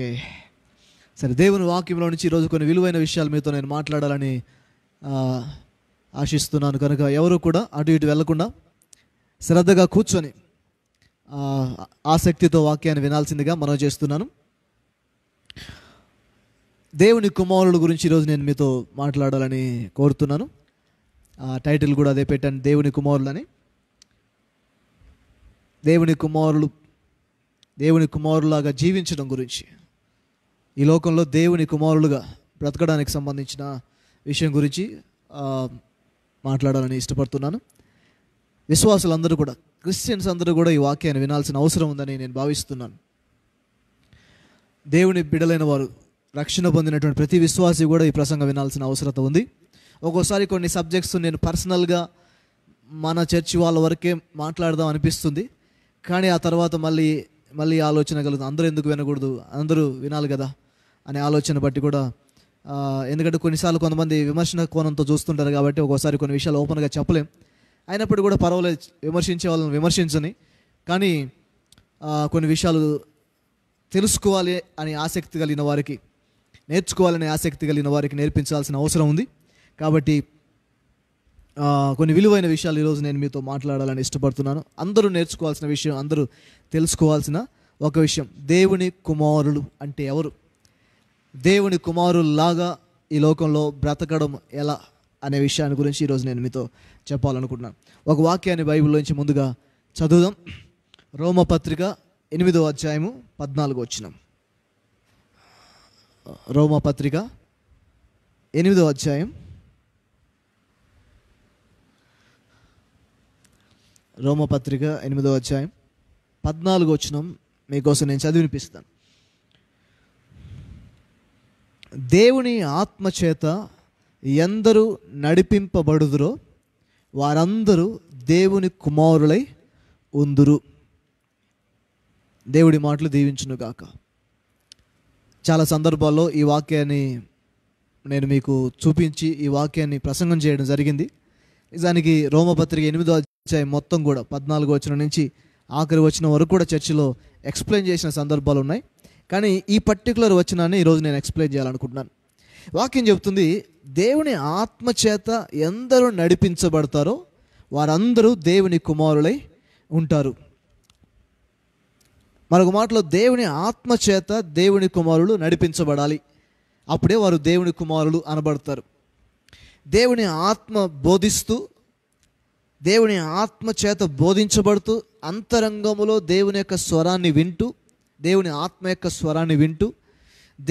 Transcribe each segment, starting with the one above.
Okay సరే దేవుని వాక్యంలో నుంచి ఈరోజు కొన్ని విలువైన విషయాలు మీతో నేను మాట్లాడాలని ఆశిస్తున్నాను కనుక ఎవరు కూడా అటు ఇటు వెళ్లకుండా శ్రద్ధగా కూర్చొని ఆసక్తితో వాక్యాన్ని వినాల్సిందిగా మనం చేస్తున్నాను దేవుని కుమారుడు గురించి ఈరోజు నేను మీతో మాట్లాడాలని కోరుతున్నాను టైటిల్ కూడా అదే పెట్టాను దేవుని కుమారులని దేవుని కుమారులు దేవుని కుమారులాగా జీవించడం గురించి ఈ లోకంలో దేవుని కుమారులుగా బ్రతకడానికి సంబంధించిన విషయం గురించి మాట్లాడాలని ఇష్టపడుతున్నాను విశ్వాసులందరూ కూడా క్రిస్టియన్స్ అందరూ కూడా ఈ వాక్యాన్ని వినాల్సిన అవసరం ఉందని నేను భావిస్తున్నాను దేవుని బిడలైన వారు రక్షణ పొందినటువంటి ప్రతి విశ్వాసి కూడా ఈ ప్రసంగం వినాల్సిన అవసరత ఉంది ఒక్కోసారి కొన్ని సబ్జెక్ట్స్ నేను పర్సనల్గా మన చర్చి వాళ్ళ వరకే మాట్లాడదాం అనిపిస్తుంది కానీ ఆ తర్వాత మళ్ళీ మళ్ళీ ఆలోచన కలుగుతుంది అందరూ ఎందుకు వినకూడదు అందరూ వినాలి కదా అనే ఆలోచన బట్టి కూడా ఎందుకంటే కొన్నిసార్లు కొంతమంది విమర్శన కోణంతో చూస్తుంటారు కాబట్టి ఒక్కోసారి కొన్ని విషయాలు ఓపెన్గా చెప్పలేం అయినప్పుడు కూడా పర్వాలేదు విమర్శించే వాళ్ళని విమర్శించని కానీ కొన్ని విషయాలు తెలుసుకోవాలి అని ఆసక్తి కలిగిన వారికి నేర్చుకోవాలని ఆసక్తి కలిగిన వారికి నేర్పించాల్సిన అవసరం ఉంది కాబట్టి కొన్ని విలువైన విషయాలు ఈరోజు నేను మీతో మాట్లాడాలని ఇష్టపడుతున్నాను అందరూ నేర్చుకోవాల్సిన విషయం అందరూ తెలుసుకోవాల్సిన ఒక విషయం దేవుని కుమారులు అంటే ఎవరు దేవుని కుమారుల్లాగా ఈ లోకంలో బ్రతకడం ఎలా అనే విషయాన్ని గురించి ఈరోజు నేను మీతో చెప్పాలనుకుంటున్నాను ఒక వాక్యాన్ని బైబిల్లోంచి ముందుగా చదువుదాం రోమపత్రిక ఎనిమిదో అధ్యాయము పద్నాలుగు వచ్చిన రోమపత్రిక ఎనిమిదో అధ్యాయం రోమపత్రిక ఎనిమిదో అధ్యాయం పద్నాలుగు వచ్చినాం మీకోసం నేను చదివినిపిస్తాను దేవుని ఆత్మచేత ఎందరూ నడిపింపబడుదురో వారందరూ దేవుని కుమారులై ఉందురు దేవుడి మాటలు దీవించునుగాక చాలా సందర్భాల్లో ఈ వాక్యాన్ని నేను మీకు చూపించి ఈ వాక్యాన్ని ప్రసంగం చేయడం జరిగింది నిజానికి రోమపత్రిక ఎనిమిదో అధ్యాయం మొత్తం కూడా పద్నాలుగు వచ్చిన నుంచి ఆఖరి వచ్చిన వరకు కూడా చర్చిలో ఎక్స్ప్లెయిన్ చేసిన సందర్భాలు ఉన్నాయి కానీ ఈ పర్టికులర్ వచనాన్ని ఈరోజు నేను ఎక్స్ప్లెయిన్ చేయాలనుకుంటున్నాను వాక్యం చెబుతుంది దేవుని ఆత్మచేత ఎందరూ నడిపించబడతారో వారందరూ దేవుని కుమారులై ఉంటారు మరొక మాటలో దేవుని ఆత్మచేత దేవుని కుమారులు నడిపించబడాలి అప్పుడే వారు దేవుని కుమారులు అనబడతారు దేవుని ఆత్మ బోధిస్తూ దేవుని ఆత్మ చేత బోధించబడుతూ అంతరంగములో దేవుని యొక్క స్వరాన్ని వింటూ దేవుని ఆత్మ యొక్క స్వరాన్ని వింటూ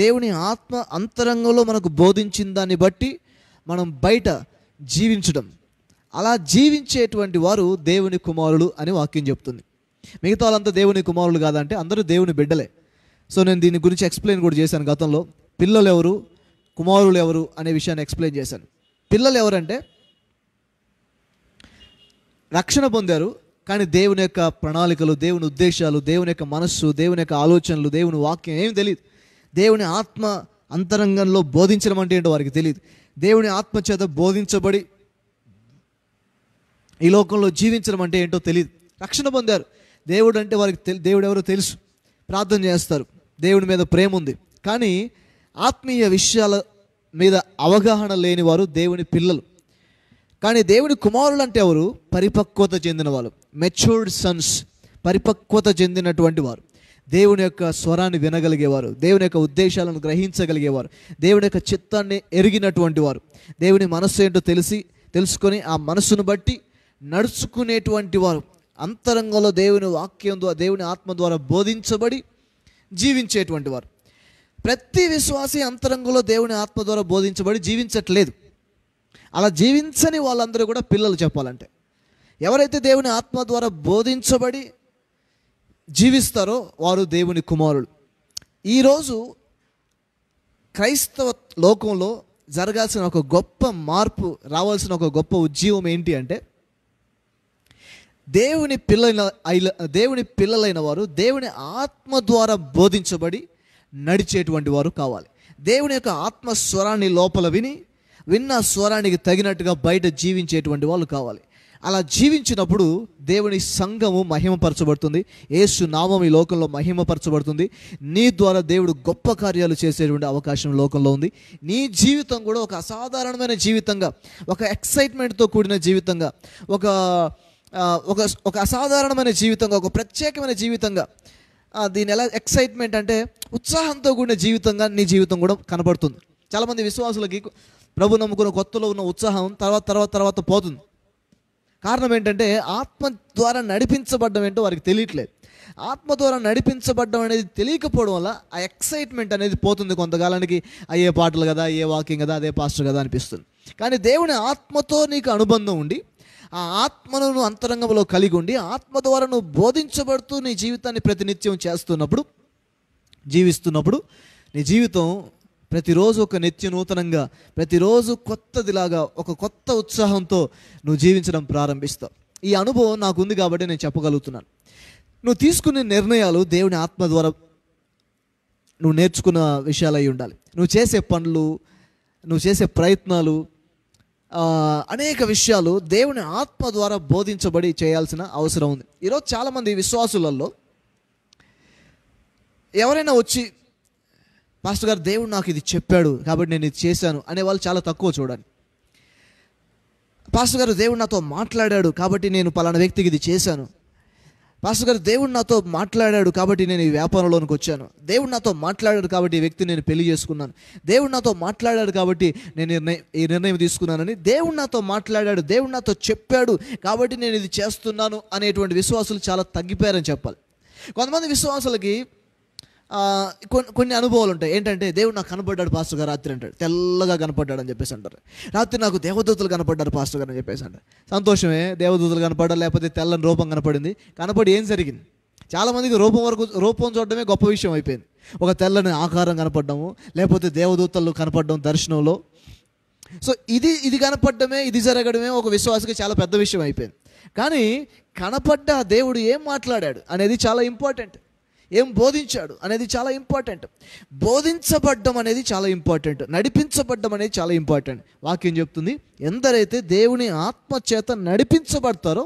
దేవుని ఆత్మ అంతరంగంలో మనకు బోధించిన దాన్ని బట్టి మనం బయట జీవించడం అలా జీవించేటువంటి వారు దేవుని కుమారులు అని వాక్యం చెప్తుంది మిగతా వాళ్ళంతా దేవుని కుమారులు కాదంటే అందరూ దేవుని బిడ్డలే సో నేను దీని గురించి ఎక్స్ప్లెయిన్ కూడా చేశాను గతంలో పిల్లలు ఎవరు కుమారులు ఎవరు అనే విషయాన్ని ఎక్స్ప్లెయిన్ చేశాను పిల్లలు ఎవరంటే రక్షణ పొందారు కానీ దేవుని యొక్క ప్రణాళికలు దేవుని ఉద్దేశాలు దేవుని యొక్క మనస్సు దేవుని యొక్క ఆలోచనలు దేవుని వాక్యం ఏమి తెలియదు దేవుని ఆత్మ అంతరంగంలో బోధించడం అంటే ఏంటో వారికి తెలియదు దేవుని ఆత్మ చేత బోధించబడి ఈ లోకంలో జీవించడం అంటే ఏంటో తెలియదు రక్షణ పొందారు దేవుడు అంటే వారికి తెలి దేవుడు ఎవరో తెలుసు ప్రార్థన చేస్తారు దేవుడి మీద ప్రేమ ఉంది కానీ ఆత్మీయ విషయాల మీద అవగాహన లేని వారు దేవుని పిల్లలు కానీ దేవుని కుమారులు అంటే ఎవరు పరిపక్వత చెందిన వాళ్ళు మెచ్యూర్డ్ సన్స్ పరిపక్వత చెందినటువంటి వారు దేవుని యొక్క స్వరాన్ని వినగలిగేవారు దేవుని యొక్క ఉద్దేశాలను గ్రహించగలిగేవారు దేవుని యొక్క చిత్తాన్ని ఎరిగినటువంటి వారు దేవుని మనస్సు ఏంటో తెలిసి తెలుసుకొని ఆ మనస్సును బట్టి నడుచుకునేటువంటి వారు అంతరంగంలో దేవుని వాక్యం ద్వారా దేవుని ఆత్మ ద్వారా బోధించబడి జీవించేటువంటి వారు ప్రతి విశ్వాసి అంతరంగంలో దేవుని ఆత్మ ద్వారా బోధించబడి జీవించట్లేదు అలా జీవించని వాళ్ళందరూ కూడా పిల్లలు చెప్పాలంటే ఎవరైతే దేవుని ఆత్మ ద్వారా బోధించబడి జీవిస్తారో వారు దేవుని కుమారుడు ఈరోజు క్రైస్తవ లోకంలో జరగాల్సిన ఒక గొప్ప మార్పు రావాల్సిన ఒక గొప్ప ఉద్యమం ఏంటి అంటే దేవుని పిల్లల దేవుని పిల్లలైన వారు దేవుని ఆత్మ ద్వారా బోధించబడి నడిచేటువంటి వారు కావాలి దేవుని యొక్క ఆత్మ స్వరాన్ని లోపల విని విన్న స్వరానికి తగినట్టుగా బయట జీవించేటువంటి వాళ్ళు కావాలి అలా జీవించినప్పుడు దేవుని సంఘము మహిమపరచబడుతుంది ఏసు నామం ఈ లోకంలో మహిమపరచబడుతుంది నీ ద్వారా దేవుడు గొప్ప కార్యాలు చేసేటువంటి అవకాశం లోకంలో ఉంది నీ జీవితం కూడా ఒక అసాధారణమైన జీవితంగా ఒక ఎక్సైట్మెంట్తో కూడిన జీవితంగా ఒక ఒక ఒక అసాధారణమైన జీవితంగా ఒక ప్రత్యేకమైన జీవితంగా దీని ఎలా ఎక్సైట్మెంట్ అంటే ఉత్సాహంతో కూడిన జీవితంగా నీ జీవితం కూడా కనబడుతుంది చాలామంది విశ్వాసులకి ప్రభు నమ్ముకున్న కొత్తలో ఉన్న ఉత్సాహం తర్వాత తర్వాత తర్వాత పోతుంది కారణం ఏంటంటే ఆత్మ ద్వారా నడిపించబడ్డం ఏంటో వారికి తెలియట్లేదు ఆత్మ ద్వారా నడిపించబడ్డం అనేది తెలియకపోవడం వల్ల ఆ ఎక్సైట్మెంట్ అనేది పోతుంది కొంతకాలానికి అయ్యే పాటలు కదా ఏ వాకింగ్ కదా అదే పాస్టర్ కదా అనిపిస్తుంది కానీ దేవుని ఆత్మతో నీకు అనుబంధం ఉండి ఆ ఆత్మను నువ్వు అంతరంగంలో కలిగి ఉండి ఆత్మ ద్వారా నువ్వు బోధించబడుతూ నీ జీవితాన్ని ప్రతినిత్యం చేస్తున్నప్పుడు జీవిస్తున్నప్పుడు నీ జీవితం ప్రతిరోజు ఒక నిత్య నూతనంగా ప్రతిరోజు కొత్తదిలాగా ఒక కొత్త ఉత్సాహంతో నువ్వు జీవించడం ప్రారంభిస్తావు ఈ అనుభవం నాకుంది కాబట్టి నేను చెప్పగలుగుతున్నాను నువ్వు తీసుకునే నిర్ణయాలు దేవుని ఆత్మ ద్వారా నువ్వు నేర్చుకున్న విషయాలై ఉండాలి నువ్వు చేసే పనులు నువ్వు చేసే ప్రయత్నాలు అనేక విషయాలు దేవుని ఆత్మ ద్వారా బోధించబడి చేయాల్సిన అవసరం ఉంది ఈరోజు చాలామంది విశ్వాసులలో ఎవరైనా వచ్చి పాస్టర్ గారు దేవుడు నాకు ఇది చెప్పాడు కాబట్టి నేను ఇది చేశాను అనే వాళ్ళు చాలా తక్కువ చూడండి పాస్టర్ గారు దేవుడు నాతో మాట్లాడాడు కాబట్టి నేను పలానా వ్యక్తికి ఇది చేశాను పాస్టర్ గారు దేవుడు నాతో మాట్లాడాడు కాబట్టి నేను ఈ వ్యాపారంలోనికి వచ్చాను దేవుడు నాతో మాట్లాడాడు కాబట్టి ఈ వ్యక్తి నేను పెళ్లి చేసుకున్నాను దేవుడు నాతో మాట్లాడాడు కాబట్టి నేను నిర్ణయం ఈ నిర్ణయం తీసుకున్నానని దేవుడు నాతో మాట్లాడాడు దేవుడు నాతో చెప్పాడు కాబట్టి నేను ఇది చేస్తున్నాను అనేటువంటి విశ్వాసులు చాలా తగ్గిపోయారని చెప్పాలి కొంతమంది విశ్వాసులకి కొన్ని కొన్ని అనుభవాలు ఉంటాయి ఏంటంటే దేవుడు నాకు కనపడ్డాడు పాస్టర్ గారు రాత్రి అంటాడు తెల్లగా కనపడ్డాడు అని చెప్పేసి అంటారు రాత్రి నాకు దేవదూతలు కనపడ్డారు పాస్టర్ గారు అని చెప్పేసి అంటారు సంతోషమే దేవదూతలు కనపడ్డారు లేకపోతే తెల్లని రూపం కనపడింది కనపడి ఏం జరిగింది చాలామందికి రూపం వరకు రూపం చూడడమే గొప్ప విషయం అయిపోయింది ఒక తెల్లని ఆకారం కనపడము లేకపోతే దేవదూతలు కనపడడం దర్శనంలో సో ఇది ఇది కనపడమే ఇది జరగడమే ఒక విశ్వాసకి చాలా పెద్ద విషయం అయిపోయింది కానీ కనపడ్డ దేవుడు ఏం మాట్లాడాడు అనేది చాలా ఇంపార్టెంట్ ఏం బోధించాడు అనేది చాలా ఇంపార్టెంట్ బోధించబడ్డం అనేది చాలా ఇంపార్టెంట్ నడిపించబడ్డం అనేది చాలా ఇంపార్టెంట్ వాక్యం చెప్తుంది ఎందరైతే దేవుని ఆత్మ చేత నడిపించబడతారో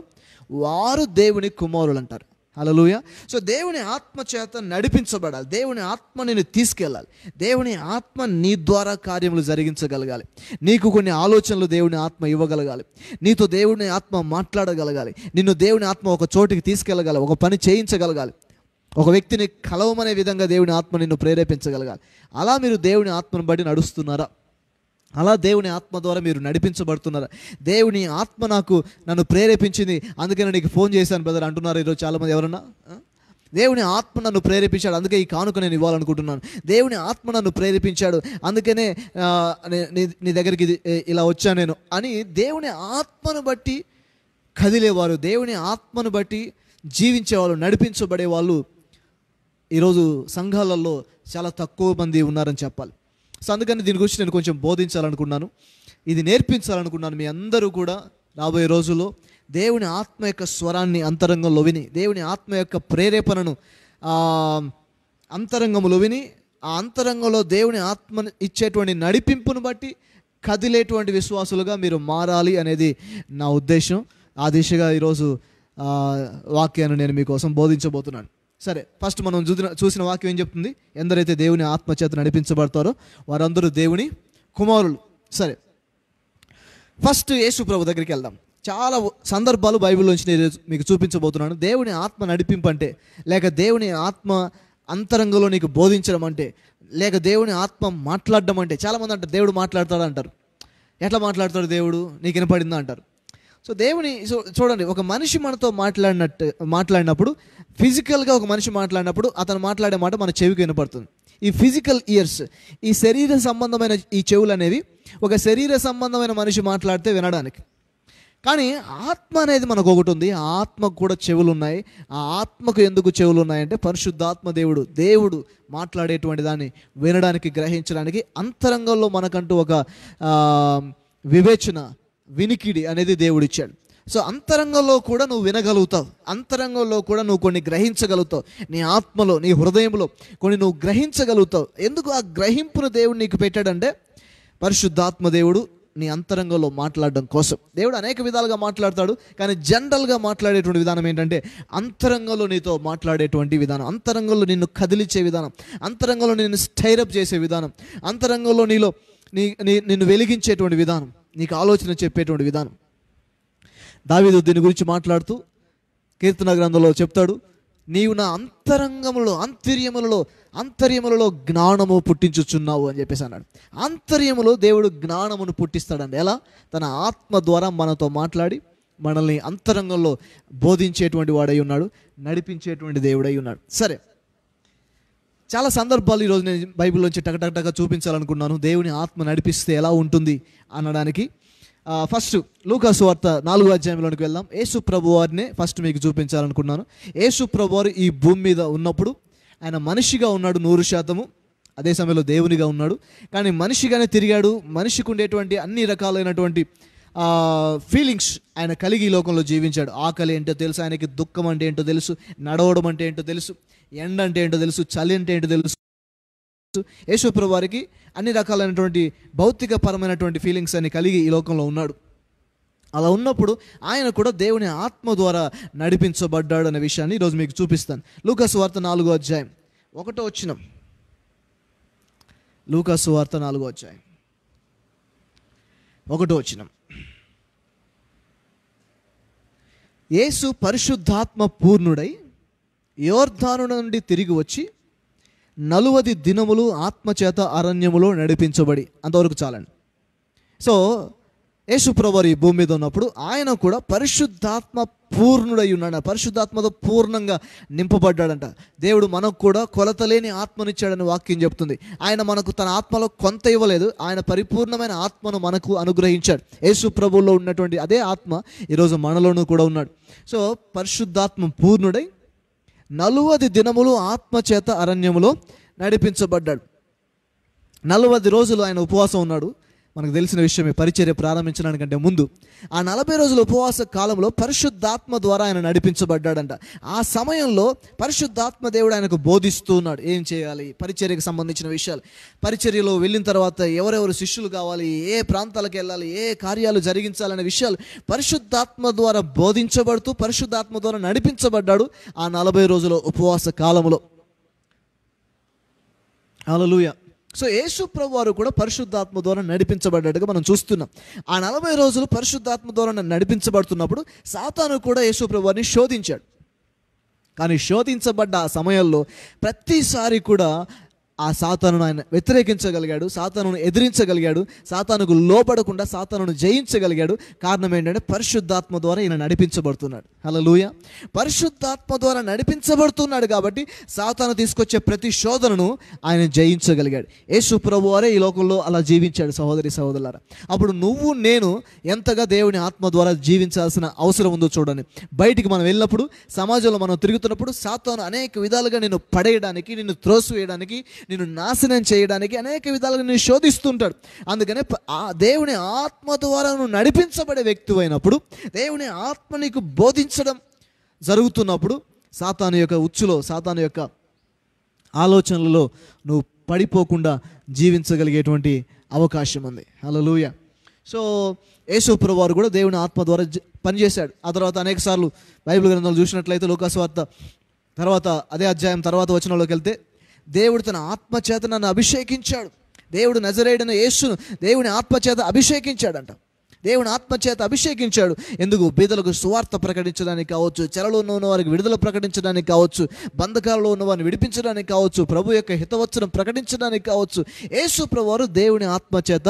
వారు దేవుని కుమారులు అంటారు అలలుయ సో దేవుని ఆత్మ చేత నడిపించబడాలి దేవుని ఆత్మ నేను తీసుకెళ్ళాలి దేవుని ఆత్మ నీ ద్వారా కార్యములు జరిగించగలగాలి నీకు కొన్ని ఆలోచనలు దేవుని ఆత్మ ఇవ్వగలగాలి నీతో దేవుని ఆత్మ మాట్లాడగలగాలి నిన్ను దేవుని ఆత్మ ఒక చోటికి తీసుకెళ్ళగలగాలి ఒక పని చేయించగలగాలి ఒక వ్యక్తిని కలవమనే విధంగా దేవుని ఆత్మ నిన్ను ప్రేరేపించగలగాలి అలా మీరు దేవుని ఆత్మను బట్టి నడుస్తున్నారా అలా దేవుని ఆత్మ ద్వారా మీరు నడిపించబడుతున్నారు దేవుని ఆత్మ నాకు నన్ను ప్రేరేపించింది అందుకని నీకు ఫోన్ చేశాను బ్రదర్ అంటున్నారు ఈరోజు చాలామంది ఎవరన్నా దేవుని ఆత్మ నన్ను ప్రేరేపించాడు అందుకే ఈ కానుక నేను ఇవ్వాలనుకుంటున్నాను దేవుని ఆత్మ నన్ను ప్రేరేపించాడు అందుకనే నీ దగ్గరికి ఇలా వచ్చాను నేను అని దేవుని ఆత్మను బట్టి కదిలేవారు దేవుని ఆత్మను బట్టి జీవించేవాళ్ళు వాళ్ళు ఈరోజు సంఘాలలో చాలా తక్కువ మంది ఉన్నారని చెప్పాలి సో అందుకని దీని గురించి నేను కొంచెం బోధించాలనుకున్నాను ఇది నేర్పించాలనుకున్నాను మీ అందరూ కూడా రాబోయే రోజుల్లో దేవుని ఆత్మ యొక్క స్వరాన్ని అంతరంగంలో విని దేవుని ఆత్మ యొక్క ప్రేరేపణను అంతరంగంలో విని ఆ అంతరంగంలో దేవుని ఆత్మ ఇచ్చేటువంటి నడిపింపును బట్టి కదిలేటువంటి విశ్వాసులుగా మీరు మారాలి అనేది నా ఉద్దేశం ఆ దిశగా ఈరోజు వాక్యాన్ని నేను మీకోసం బోధించబోతున్నాను సరే ఫస్ట్ మనం చూసిన చూసిన వాక్యం ఏం చెప్తుంది ఎందరైతే దేవుని ఆత్మచేత నడిపించబడతారో వారందరూ దేవుని కుమారులు సరే ఫస్ట్ యేసు ప్రభు దగ్గరికి వెళ్దాం చాలా సందర్భాలు బైబిల్లోంచి నేను మీకు చూపించబోతున్నాను దేవుని ఆత్మ నడిపింపు అంటే లేక దేవుని ఆత్మ అంతరంగంలో నీకు బోధించడం అంటే లేక దేవుని ఆత్మ మాట్లాడడం అంటే చాలామంది అంటారు దేవుడు మాట్లాడతాడు అంటారు ఎట్లా మాట్లాడతాడు దేవుడు నీకు వినపడిందా అంటారు సో దేవుని చూడండి ఒక మనిషి మనతో మాట్లాడినట్టు మాట్లాడినప్పుడు ఫిజికల్గా ఒక మనిషి మాట్లాడినప్పుడు అతను మాట్లాడే మాట మన చెవికి వినపడుతుంది ఈ ఫిజికల్ ఇయర్స్ ఈ శరీర సంబంధమైన ఈ చెవులు అనేవి ఒక శరీర సంబంధమైన మనిషి మాట్లాడితే వినడానికి కానీ ఆత్మ అనేది మనకు ఒకటి ఉంది ఆ ఆత్మకు కూడా చెవులు ఉన్నాయి ఆ ఆత్మకు ఎందుకు చెవులు ఉన్నాయంటే పరిశుద్ధాత్మ దేవుడు దేవుడు మాట్లాడేటువంటి దాన్ని వినడానికి గ్రహించడానికి అంతరంగంలో మనకంటూ ఒక వివేచన వినికిడి అనేది దేవుడిచ్చాడు సో అంతరంగంలో కూడా నువ్వు వినగలుగుతావు అంతరంగంలో కూడా నువ్వు కొన్ని గ్రహించగలుగుతావు నీ ఆత్మలో నీ హృదయంలో కొన్ని నువ్వు గ్రహించగలుగుతావు ఎందుకు ఆ గ్రహింపును దేవుడు నీకు పెట్టాడంటే పరిశుద్ధాత్మ దేవుడు నీ అంతరంగంలో మాట్లాడడం కోసం దేవుడు అనేక విధాలుగా మాట్లాడతాడు కానీ జనరల్గా మాట్లాడేటువంటి విధానం ఏంటంటే అంతరంగంలో నీతో మాట్లాడేటువంటి విధానం అంతరంగంలో నిన్ను కదిలించే విధానం అంతరంగంలో నిన్ను స్టైరప్ చేసే విధానం అంతరంగంలో నీలో నీ నిన్ను వెలిగించేటువంటి విధానం నీకు ఆలోచన చెప్పేటువంటి విధానం దావీదు దీని గురించి మాట్లాడుతూ కీర్తన గ్రంథంలో చెప్తాడు నీవు నా అంతరంగములో అంతర్యములలో అంతర్యములలో జ్ఞానము పుట్టించుచున్నావు అని చెప్పేసి అన్నాడు అంతర్యములో దేవుడు జ్ఞానమును పుట్టిస్తాడండి ఎలా తన ఆత్మ ద్వారా మనతో మాట్లాడి మనల్ని అంతరంగంలో బోధించేటువంటి వాడై ఉన్నాడు నడిపించేటువంటి దేవుడై ఉన్నాడు సరే చాలా సందర్భాలు ఈరోజు నేను టక్ టకటకటగా చూపించాలనుకున్నాను దేవుని ఆత్మ నడిపిస్తే ఎలా ఉంటుంది అనడానికి ఫస్ట్ లూకాస్ వార్త నాలుగు అధ్యాయంలోనికి వెళ్దాం యేసు ప్రభు వారిని ఫస్ట్ మీకు చూపించాలనుకున్నాను యేసు ప్రభు వారు ఈ భూమి మీద ఉన్నప్పుడు ఆయన మనిషిగా ఉన్నాడు నూరు శాతము అదే సమయంలో దేవునిగా ఉన్నాడు కానీ మనిషిగానే తిరిగాడు మనిషికి ఉండేటువంటి అన్ని రకాలైనటువంటి ఫీలింగ్స్ ఆయన కలిగి లోకంలో జీవించాడు ఆకలి ఏంటో తెలుసు ఆయనకి దుఃఖం అంటే ఏంటో తెలుసు నడవడం అంటే ఏంటో తెలుసు ఎండ అంటే ఏంటో తెలుసు చలి అంటే ఏంటో తెలుసు యేసుప్రభు వారికి అన్ని రకాలైనటువంటి భౌతిక పరమైనటువంటి ఫీలింగ్స్ అని కలిగి ఈ లోకంలో ఉన్నాడు అలా ఉన్నప్పుడు ఆయన కూడా దేవుని ఆత్మ ద్వారా నడిపించబడ్డాడు అనే విషయాన్ని ఈరోజు మీకు చూపిస్తాను లూకాసు వార్త నాలుగో అధ్యాయం ఒకటో వచ్చినం లూకాసు వార్త నాలుగో అధ్యాయం ఒకటో వచ్చినం యేసు పరిశుద్ధాత్మ పూర్ణుడై యోర్ధాను నుండి తిరిగి వచ్చి నలువది దినములు ఆత్మచేత అరణ్యములో నడిపించబడి అంతవరకు చాలండి సో యేసుప్రవారు ఈ భూమి మీద ఉన్నప్పుడు ఆయన కూడా పరిశుద్ధాత్మ పూర్ణుడై ఉన్నాడు పరిశుద్ధాత్మతో పూర్ణంగా నింపబడ్డాడంట దేవుడు మనకు కూడా కొలతలేని ఆత్మనిచ్చాడని వాక్యం చెప్తుంది ఆయన మనకు తన ఆత్మలో కొంత ఇవ్వలేదు ఆయన పరిపూర్ణమైన ఆత్మను మనకు అనుగ్రహించాడు యేసు ప్రభువులో ఉన్నటువంటి అదే ఆత్మ ఈరోజు మనలోనూ కూడా ఉన్నాడు సో పరిశుద్ధాత్మ పూర్ణుడై నలువది దినములు ఆత్మచేత అరణ్యములో నడిపించబడ్డాడు నలువది రోజులు ఆయన ఉపవాసం ఉన్నాడు మనకు తెలిసిన విషయమే పరిచర్య ప్రారంభించడానికంటే ముందు ఆ నలభై రోజుల ఉపవాస కాలంలో పరిశుద్ధాత్మ ద్వారా ఆయన నడిపించబడ్డాడంట ఆ సమయంలో పరిశుద్ధాత్మ దేవుడు ఆయనకు బోధిస్తూ ఉన్నాడు ఏం చేయాలి పరిచర్యకు సంబంధించిన విషయాలు పరిచర్యలో వెళ్ళిన తర్వాత ఎవరెవరు శిష్యులు కావాలి ఏ ప్రాంతాలకు వెళ్ళాలి ఏ కార్యాలు జరిగించాలనే విషయాలు పరిశుద్ధాత్మ ద్వారా బోధించబడుతూ పరిశుద్ధాత్మ ద్వారా నడిపించబడ్డాడు ఆ నలభై రోజుల ఉపవాస కాలంలో అలలుయా సో యేసు వారు కూడా పరిశుద్ధాత్మ ద్వారా నడిపించబడ్డట్టుగా మనం చూస్తున్నాం ఆ నలభై రోజులు పరిశుద్ధాత్మ ద్వారా నడిపించబడుతున్నప్పుడు సాతాను కూడా యేసు వారిని శోధించాడు కానీ శోధించబడ్డ ఆ సమయంలో ప్రతిసారి కూడా ఆ సాతాను ఆయన వ్యతిరేకించగలిగాడు సాతానును ఎదిరించగలిగాడు సాతానుకు లోపడకుండా సాతానును జయించగలిగాడు కారణం ఏంటంటే పరిశుద్ధాత్మ ద్వారా ఈయన నడిపించబడుతున్నాడు లూయ పరిశుద్ధాత్మ ద్వారా నడిపించబడుతున్నాడు కాబట్టి సాతాను తీసుకొచ్చే ప్రతి శోధనను ఆయన జయించగలిగాడు ఏ సుప్రభు వారే ఈ లోకంలో అలా జీవించాడు సహోదరి సహోదరులారా అప్పుడు నువ్వు నేను ఎంతగా దేవుని ఆత్మ ద్వారా జీవించాల్సిన అవసరం ఉందో చూడండి బయటికి మనం వెళ్ళినప్పుడు సమాజంలో మనం తిరుగుతున్నప్పుడు సాతాను అనేక విధాలుగా నేను పడేయడానికి నిన్ను త్రోసివేయడానికి నిన్ను నాశనం చేయడానికి అనేక విధాలుగా నేను శోధిస్తుంటాడు అందుకనే ఆ దేవుని ఆత్మ ద్వారా నువ్వు నడిపించబడే వ్యక్తి అయినప్పుడు దేవుని ఆత్మ నీకు బోధించడం జరుగుతున్నప్పుడు సాతాను యొక్క ఉచ్చులో సాతాను యొక్క ఆలోచనలలో నువ్వు పడిపోకుండా జీవించగలిగేటువంటి అవకాశం ఉంది లూయ సో యేసూప్రభు వారు కూడా దేవుని ఆత్మ ద్వారా పనిచేశాడు ఆ తర్వాత అనేక సార్లు బైబిల్ గ్రంథాలు చూసినట్లయితే వార్త తర్వాత అదే అధ్యాయం తర్వాత వాళ్ళకి వెళ్తే దేవుడు తన ఆత్మచేత నన్ను అభిషేకించాడు దేవుడు నజరేయుడను యేసును దేవుని ఆత్మచేత అభిషేకించాడంట దేవుని ఆత్మచేత అభిషేకించాడు ఎందుకు బీదలకు సువార్త ప్రకటించడానికి కావచ్చు చెరలోనూ ఉన్న వారికి విడుదల ప్రకటించడానికి కావచ్చు బంధకాలలో ఉన్న వారిని విడిపించడానికి కావచ్చు ప్రభు యొక్క హితవచ్చనం ప్రకటించడానికి కావచ్చు యేసు ప్రభువారు దేవుని ఆత్మచేత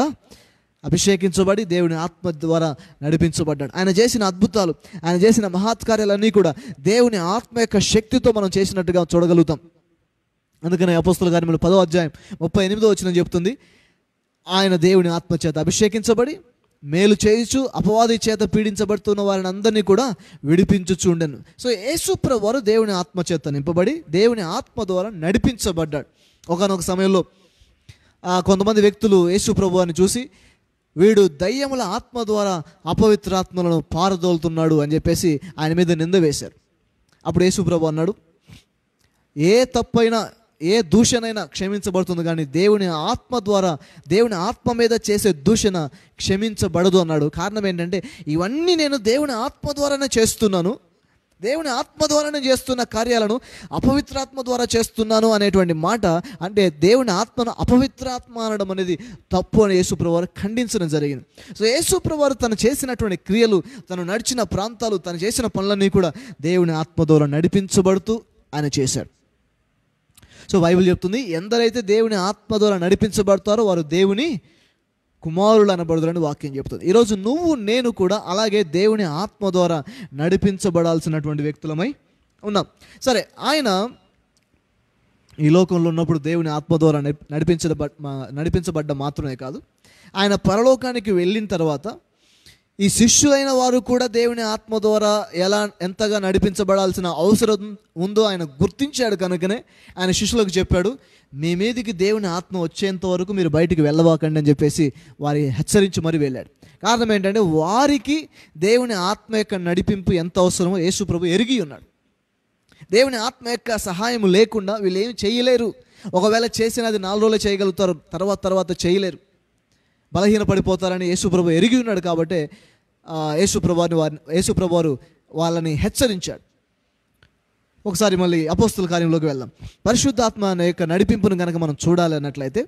అభిషేకించబడి దేవుని ఆత్మ ద్వారా నడిపించబడ్డాడు ఆయన చేసిన అద్భుతాలు ఆయన చేసిన మహాత్కార్యాలన్నీ కూడా దేవుని ఆత్మ యొక్క శక్తితో మనం చేసినట్టుగా చూడగలుగుతాం అందుకనే అపోస్తుల గారి కార్యములు పదో అధ్యాయం ముప్పై ఎనిమిదో వచ్చిన చెప్తుంది ఆయన దేవుని ఆత్మచేత అభిషేకించబడి మేలు చేయించు అపవాది చేత పీడించబడుతున్న వారిని అందరినీ కూడా విడిపించు చూడను సో యేసుప్ర వారు దేవుని ఆత్మచేత నింపబడి దేవుని ఆత్మ ద్వారా నడిపించబడ్డాడు ఒకనొక సమయంలో కొంతమంది వ్యక్తులు యేసు ప్రభు అని చూసి వీడు దయ్యముల ఆత్మ ద్వారా అపవిత్రాత్మలను పారదోలుతున్నాడు అని చెప్పేసి ఆయన మీద నింద వేశారు అప్పుడు యేసు ప్రభు అన్నాడు ఏ తప్పైనా ఏ దూషణైనా క్షమించబడుతుంది కానీ దేవుని ఆత్మ ద్వారా దేవుని ఆత్మ మీద చేసే దూషణ క్షమించబడదు అన్నాడు కారణం ఏంటంటే ఇవన్నీ నేను దేవుని ఆత్మ ద్వారానే చేస్తున్నాను దేవుని ఆత్మ ద్వారానే చేస్తున్న కార్యాలను అపవిత్రాత్మ ద్వారా చేస్తున్నాను అనేటువంటి మాట అంటే దేవుని ఆత్మను అపవిత్రాత్మ అనడం అనేది తప్పు అని యేసుప్రవారు ఖండించడం జరిగింది సో యేసుప్రవారు తను చేసినటువంటి క్రియలు తను నడిచిన ప్రాంతాలు తను చేసిన పనులన్నీ కూడా దేవుని ఆత్మ ద్వారా నడిపించబడుతూ ఆయన చేశాడు సో బైబుల్ చెప్తుంది ఎందరైతే దేవుని ఆత్మ ద్వారా నడిపించబడతారో వారు దేవుని కుమారులు అనబడదురని వాక్యం చెప్తుంది ఈరోజు నువ్వు నేను కూడా అలాగే దేవుని ఆత్మ ద్వారా నడిపించబడాల్సినటువంటి వ్యక్తులమై ఉన్నాం సరే ఆయన ఈ లోకంలో ఉన్నప్పుడు దేవుని ఆత్మ ద్వారా నడిపించబ నడిపించబడ్డ మాత్రమే కాదు ఆయన పరలోకానికి వెళ్ళిన తర్వాత ఈ శిష్యులైన వారు కూడా దేవుని ఆత్మ ద్వారా ఎలా ఎంతగా నడిపించబడాల్సిన అవసరం ఉందో ఆయన గుర్తించాడు కనుకనే ఆయన శిష్యులకు చెప్పాడు మీ మీదికి దేవుని ఆత్మ వచ్చేంత వరకు మీరు బయటికి వెళ్ళవాకండి అని చెప్పేసి వారి హెచ్చరించి మరీ వెళ్ళాడు కారణం ఏంటంటే వారికి దేవుని ఆత్మ యొక్క నడిపింపు ఎంత అవసరమో యేసు ప్రభు ఎరిగి ఉన్నాడు దేవుని ఆత్మ యొక్క సహాయం లేకుండా వీళ్ళు ఏమి చేయలేరు ఒకవేళ చేసినది నాలుగు రోజులు చేయగలుగుతారు తర్వాత తర్వాత చేయలేరు బలహీనపడిపోతారని యేసుప్రభు ఎరిగి ఉన్నాడు కాబట్టి యేసుప్రభాని వారిని యేసుప్రభువారు వాళ్ళని హెచ్చరించాడు ఒకసారి మళ్ళీ అపోస్తుల కార్యంలోకి వెళ్దాం పరిశుద్ధాత్మ అనే యొక్క నడిపింపును కనుక మనం చూడాలి అన్నట్లయితే